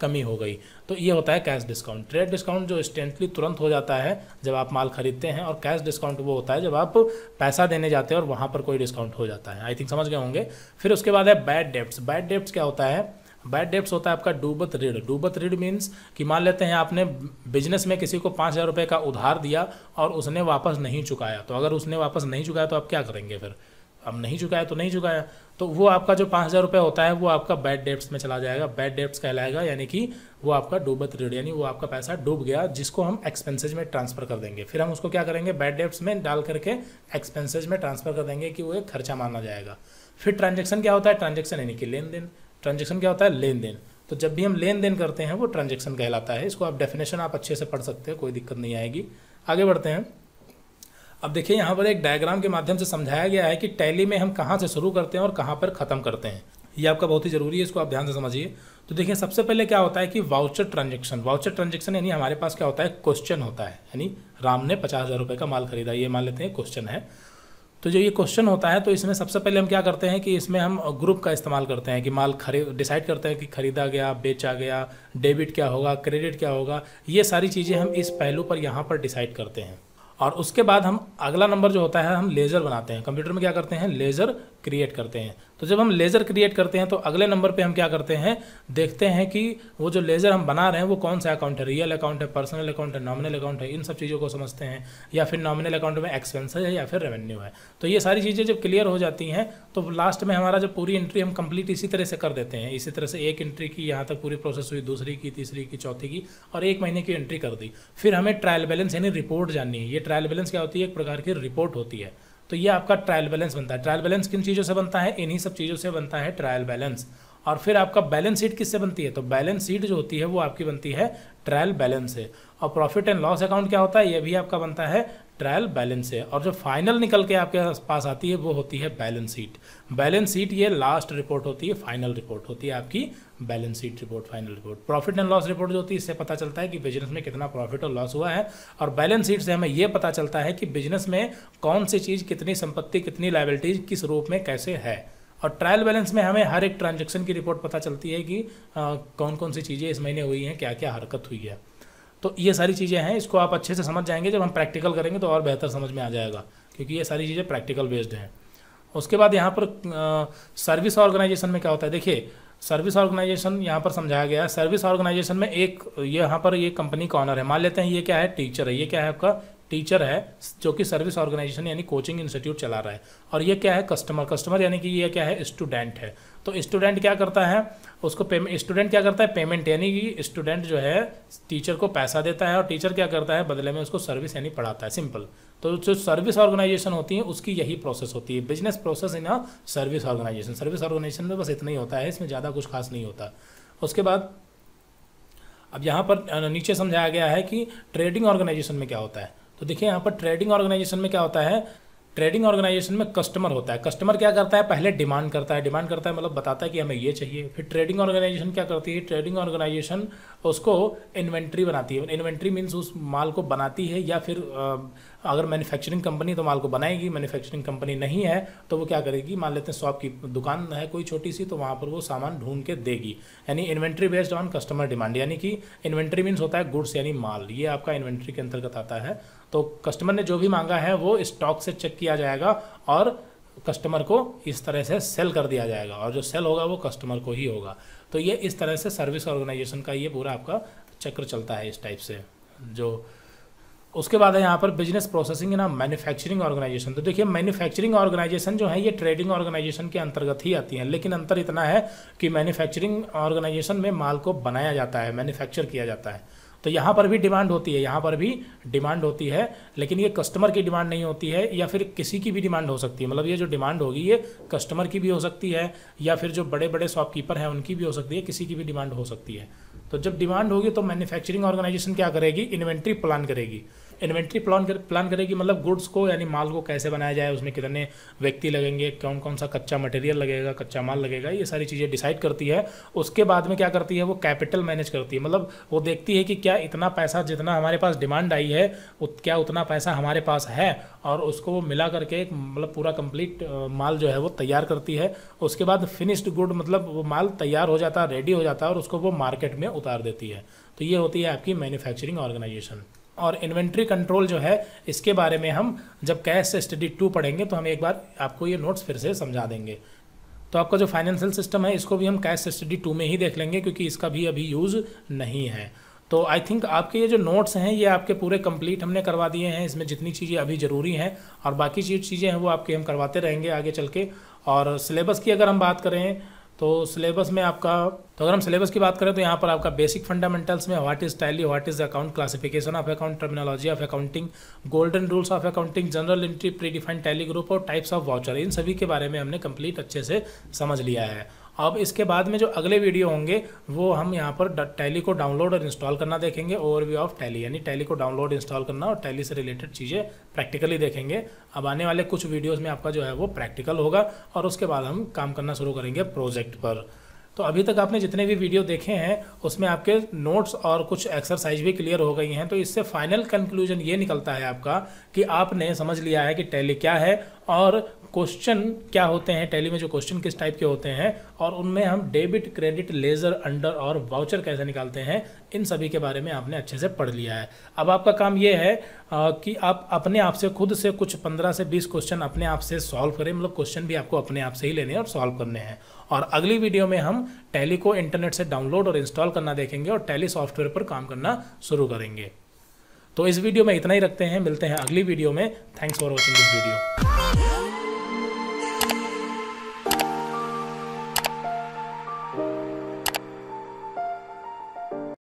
A: कमी हो गई तो ये होता है कैश डिस्काउंट ट्रेड डिस्काउंट जो इंस्टेंटली तुरंत हो जाता है जब आप माल खरीदते हैं और कैश डिस्काउंट वो होता है जब आप पैसा देने जाते हैं और वहाँ पर कोई डिस्काउंट हो जाता है आई थिंक समझ गए होंगे फिर उसके बाद है बैड डेप्ट्स बैड डेप्ट्स क्या होता है बैड डेप्ट्स होता है आपका डूबत ऋण डूबत ऋण मीन्स कि मान लेते हैं आपने बिजनेस में किसी को पाँच हज़ार रुपये का उधार दिया और उसने वापस नहीं चुकाया तो अगर उसने वापस नहीं चुकाया तो आप क्या करेंगे फिर अब नहीं चुकाया तो नहीं चुकाया तो वो आपका जो पाँच हज़ार रुपये होता है वो आपका बैड डेप्स में चला जाएगा बैड डेप्ट्स कहलाएगा यानी कि वो आपका डूबत ऋण यानी वो आपका पैसा डूब गया जिसको हम एक्सपेंसेज में ट्रांसफर कर देंगे फिर हम उसको क्या करेंगे बैड डेप्स में डाल करके एक्सपेंसेज में ट्रांसफर कर देंगे कि वो एक खर्चा माना जाएगा फिर ट्रांजेक्शन क्या होता है ट्रांजेक्शन यानी कि लेन देन ट्रांजेक्शन क्या होता है लेन देन तो जब भी हम लेन देन करते हैं वो ट्रांजेक्शन कहलाता है इसको आप डेफिनेशन आप अच्छे से पढ़ सकते हैं कोई दिक्कत नहीं आएगी आगे बढ़ते हैं अब देखिए यहाँ पर एक डायग्राम के माध्यम से समझाया गया है कि टैली में हम कहाँ से शुरू करते हैं और कहाँ पर ख़त्म करते हैं ये आपका बहुत ही ज़रूरी है इसको आप ध्यान से समझिए तो देखिए सबसे पहले क्या होता है कि वाउचर ट्रांजेक्शन वाउचर ट्रांजेक्शन यानी हमारे पास क्या होता है क्वेश्चन होता है यानी राम ने पचास हज़ार रुपये का माल खरीदा ये मान लेते हैं क्वेश्चन है तो जो ये क्वेश्चन होता है तो इसमें सबसे पहले हम क्या करते हैं कि इसमें हम ग्रुप का इस्तेमाल करते हैं कि माल खरीद डिसाइड करते हैं कि ख़रीदा गया बेचा गया डेबिट क्या होगा क्रेडिट क्या होगा ये सारी चीज़ें हम इस पहलू पर यहाँ पर डिसाइड करते हैं और उसके बाद हम अगला नंबर जो होता है हम लेज़र बनाते हैं कंप्यूटर में क्या करते हैं लेज़र क्रिएट करते हैं तो जब हम लेज़र क्रिएट करते हैं तो अगले नंबर पे हम क्या करते हैं देखते हैं कि वो जो लेज़र हम बना रहे हैं वो कौन सा अकाउंट है रियल अकाउंट है पर्सनल अकाउंट है नॉमिनल अकाउंट है इन सब चीज़ों को समझते हैं या फिर नॉमिनल अकाउंट में एक्सपेंस है या फिर रेवेन्यू है तो ये सारी चीज़ें जब क्लियर हो जाती हैं तो लास्ट में हमारा जो पूरी एंट्री हम कंप्लीट इसी तरह से कर देते हैं इसी तरह से एक एंट्री की यहाँ तक पूरी प्रोसेस हुई दूसरी की तीसरी की चौथी की और एक महीने की एंट्री कर दी फिर हमें ट्रायल बैलेंस यानी रिपोर्ट जाननी है ये ट्रायल बैलेंस क्या होती है एक प्रकार की रिपोर्ट होती है तो ये आपका ट्रायल बैलेंस बनता है ट्रायल बैलेंस किन चीज़ों से बनता है इन्हीं सब चीज़ों से बनता है ट्रायल बैलेंस और फिर आपका बैलेंस शीट किससे बनती है तो बैलेंस शीट जो होती है वो आपकी बनती है ट्रायल बैलेंस से और प्रॉफिट एंड लॉस अकाउंट क्या होता है ये भी आपका बनता है ट्रायल बैलेंस है और जो फाइनल निकल के आपके पास आती है वो होती है बैलेंस शीट बैलेंस शीट ये लास्ट रिपोर्ट होती है फाइनल रिपोर्ट होती है आपकी balance sheet report final report profit and loss report जो होती है इससे पता चलता है कि बिजनेस में कितना प्रॉफिट और लॉस हुआ है और बैलेंस शीट से हमें ये पता चलता है कि बिजनेस में कौन सी चीज़ कितनी संपत्ति कितनी लाइबिलिटीज किस रूप में कैसे है और ट्रायल बैलेंस में हमें हर एक ट्रांजेक्शन की रिपोर्ट पता चलती है कि आ, कौन कौन सी चीज़ें इस महीने हुई हैं क्या क्या हरकत हुई है तो ये सारी चीज़ें हैं इसको आप अच्छे से समझ जाएंगे जब हम प्रैक्टिकल करेंगे तो और बेहतर समझ में आ जाएगा क्योंकि ये सारी चीज़ें प्रैक्टिकल बेस्ड हैं उसके बाद यहाँ पर सर्विस ऑर्गेनाइजेशन में क्या होता है देखिए सर्विस ऑर्गेनाइजेशन यहाँ पर समझाया गया है सर्विस ऑर्गेनाइजेशन में एक यहाँ पर ये कंपनी का ऑनर है मान लेते हैं ये क्या है टीचर है ये क्या है आपका टीचर है जो कि सर्विस ऑर्गेनाइजेशन यानी कोचिंग इंस्टीट्यूट चला रहा है और ये क्या है कस्टमर कस्टमर यानी कि ये क्या है स्टूडेंट है तो स्टूडेंट क्या करता है उसको पेमेंट स्टूडेंट क्या करता है पेमेंट यानी कि स्टूडेंट जो है टीचर को पैसा देता है और टीचर क्या करता है बदले में उसको सर्विस यानी पढ़ाता है सिंपल तो जो सर्विस ऑर्गेनाइजेशन होती है उसकी यही प्रोसेस होती है business process in a service organisation service organisation में बस इतना ही होता है इसमें ज़्यादा कुछ खास नहीं होता उसके बाद अब यहाँ पर नीचे समझाया गया है कि ट्रेडिंग ऑर्गेनाइजेशन में क्या होता है तो देखिए यहाँ पर ट्रेडिंग ऑर्गेनाइजेशन में क्या होता है ट्रेडिंग ऑर्गेनाइजेशन में कस्टमर होता है कस्टमर क्या करता है पहले डिमांड करता है डिमांड करता है मतलब बताता है कि हमें ये चाहिए फिर ट्रेडिंग ऑर्गेनाइजेशन क्या करती है ट्रेडिंग ऑर्गेनाइजेशन उसको इन्वेंट्री बनाती है इन्वेंट्री मीन्स उस माल को बनाती है या फिर अगर मैन्युफैक्चरिंग कंपनी तो माल को बनाएगी मैन्युफैक्चरिंग कंपनी नहीं है तो वो क्या करेगी मान लेते हैं शॉप की दुकान है कोई छोटी सी तो वहाँ पर वो सामान ढूंढ के देगी यानी inventory based on customer demand यानी कि इन्वेंट्री मीन्स होता है गुड्स यानी माल ये आपका इन्वेंट्री के अंतर्गत आता है तो कस्टमर ने जो भी मांगा है वो स्टॉक से चेक किया जाएगा और कस्टमर को इस तरह से सेल कर दिया जाएगा और जो सेल होगा वो कस्टमर को ही होगा तो ये इस तरह से सर्विस ऑर्गेनाइजेशन का ये पूरा आपका चक्र चलता है इस टाइप से जो उसके बाद है यहाँ पर बिजनेस प्रोसेसिंग ना मैन्युफैक्चरिंग ऑर्गेनाइजेशन तो देखिए मैन्युफैक्चरिंग ऑर्गेनाइजेशन जो है ये ट्रेडिंग ऑर्गेनाइजेशन के अंतर्गत ही आती है लेकिन अंतर इतना है कि मैन्युफैक्चरिंग ऑर्गेनाइजेशन में माल को बनाया जाता है मैन्युफैक्चर किया जाता है तो यहाँ पर भी डिमांड होती है यहाँ पर भी डिमांड होती है लेकिन ये कस्टमर की डिमांड नहीं होती है या फिर किसी की भी डिमांड हो सकती है मतलब ये जो डिमांड होगी ये कस्टमर की भी हो सकती है या फिर जो बड़े बड़े शॉपकीपर हैं उनकी भी हो सकती है किसी की भी डिमांड हो सकती है तो जब डिमांड होगी तो मैन्युफैक्चरिंग ऑर्गेनाइजेशन क्या करेगी इन्वेंट्री प्लान करेगी इन्वेंट्री प्लान कर प्लान करेगी मतलब गुड्स को यानी माल को कैसे बनाया जाए उसमें कितने व्यक्ति लगेंगे कौन कौन सा कच्चा मटेरियल लगेगा कच्चा माल लगेगा ये सारी चीज़ें डिसाइड करती है उसके बाद में क्या करती है वो कैपिटल मैनेज करती है मतलब वो देखती है कि क्या इतना पैसा जितना हमारे पास डिमांड आई है उत, क्या उतना पैसा हमारे पास है और उसको वो मिला करके एक मतलब पूरा कंप्लीट माल जो है वो तैयार करती है उसके बाद फिनिश्ड गुड मतलब वो माल तैयार हो जाता है रेडी हो जाता है और उसको वो मार्केट में उतार देती है तो ये होती है आपकी मैन्युफैक्चरिंग ऑर्गेनाइजेशन और इन्वेंट्री कंट्रोल जो है इसके बारे में हम जब कैश स्टडी टू पढ़ेंगे तो हम एक बार आपको ये नोट्स फिर से समझा देंगे तो आपका जो फाइनेंशियल सिस्टम है इसको भी हम कैश स्टडी टू में ही देख लेंगे क्योंकि इसका भी अभी यूज़ नहीं है तो आई थिंक आपके ये जो नोट्स हैं ये आपके पूरे कंप्लीट हमने करवा दिए हैं इसमें जितनी चीज़ें अभी ज़रूरी हैं और बाकी चीज़ें हैं वो आपके हम करवाते रहेंगे आगे चल के और सिलेबस की अगर हम बात करें तो सिलेबस में आपका तो अगर हम सिलेबस की बात करें तो यहाँ पर आपका बेसिक फंडामेंटल्स में what is Tally what is account classification of account terminology of accounting golden rules of accounting general entry predefined Tally group और टाइप्स ऑफ वाउचर इन सभी के बारे में हमने कंप्लीट अच्छे से समझ लिया है अब इसके बाद में जो अगले वीडियो होंगे वो हम यहाँ पर टैली को डाउनलोड और इंस्टॉल करना देखेंगे ओवरव्यू ऑफ टैली यानी टैली को डाउनलोड इंस्टॉल करना और टैली से रिलेटेड चीज़ें प्रैक्टिकली देखेंगे अब आने वाले कुछ वीडियोज़ में आपका जो है वो प्रैक्टिकल होगा और उसके बाद हम काम करना शुरू करेंगे प्रोजेक्ट पर तो अभी तक आपने जितने भी वीडियो देखे हैं उसमें आपके नोट्स और कुछ एक्सरसाइज भी क्लियर हो गई हैं तो इससे फाइनल कंक्लूजन ये निकलता है आपका कि आपने समझ लिया है कि टैली क्या है और क्वेश्चन क्या होते हैं टैली में जो क्वेश्चन किस टाइप के होते हैं और उनमें हम डेबिट क्रेडिट लेजर अंडर और वाउचर कैसे निकालते हैं इन सभी के बारे में आपने अच्छे से पढ़ लिया है अब आपका काम यह है कि आप अपने आप से खुद से कुछ पंद्रह से बीस क्वेश्चन अपने आप से सॉल्व करें मतलब क्वेश्चन भी आपको अपने आप से ही लेने और सॉल्व करने हैं और अगली वीडियो में हम टैली को इंटरनेट से डाउनलोड और इंस्टॉल करना देखेंगे और टैली सॉफ्टवेयर पर काम करना शुरू करेंगे तो इस वीडियो में इतना ही रखते हैं मिलते हैं अगली वीडियो में thanks for watching this video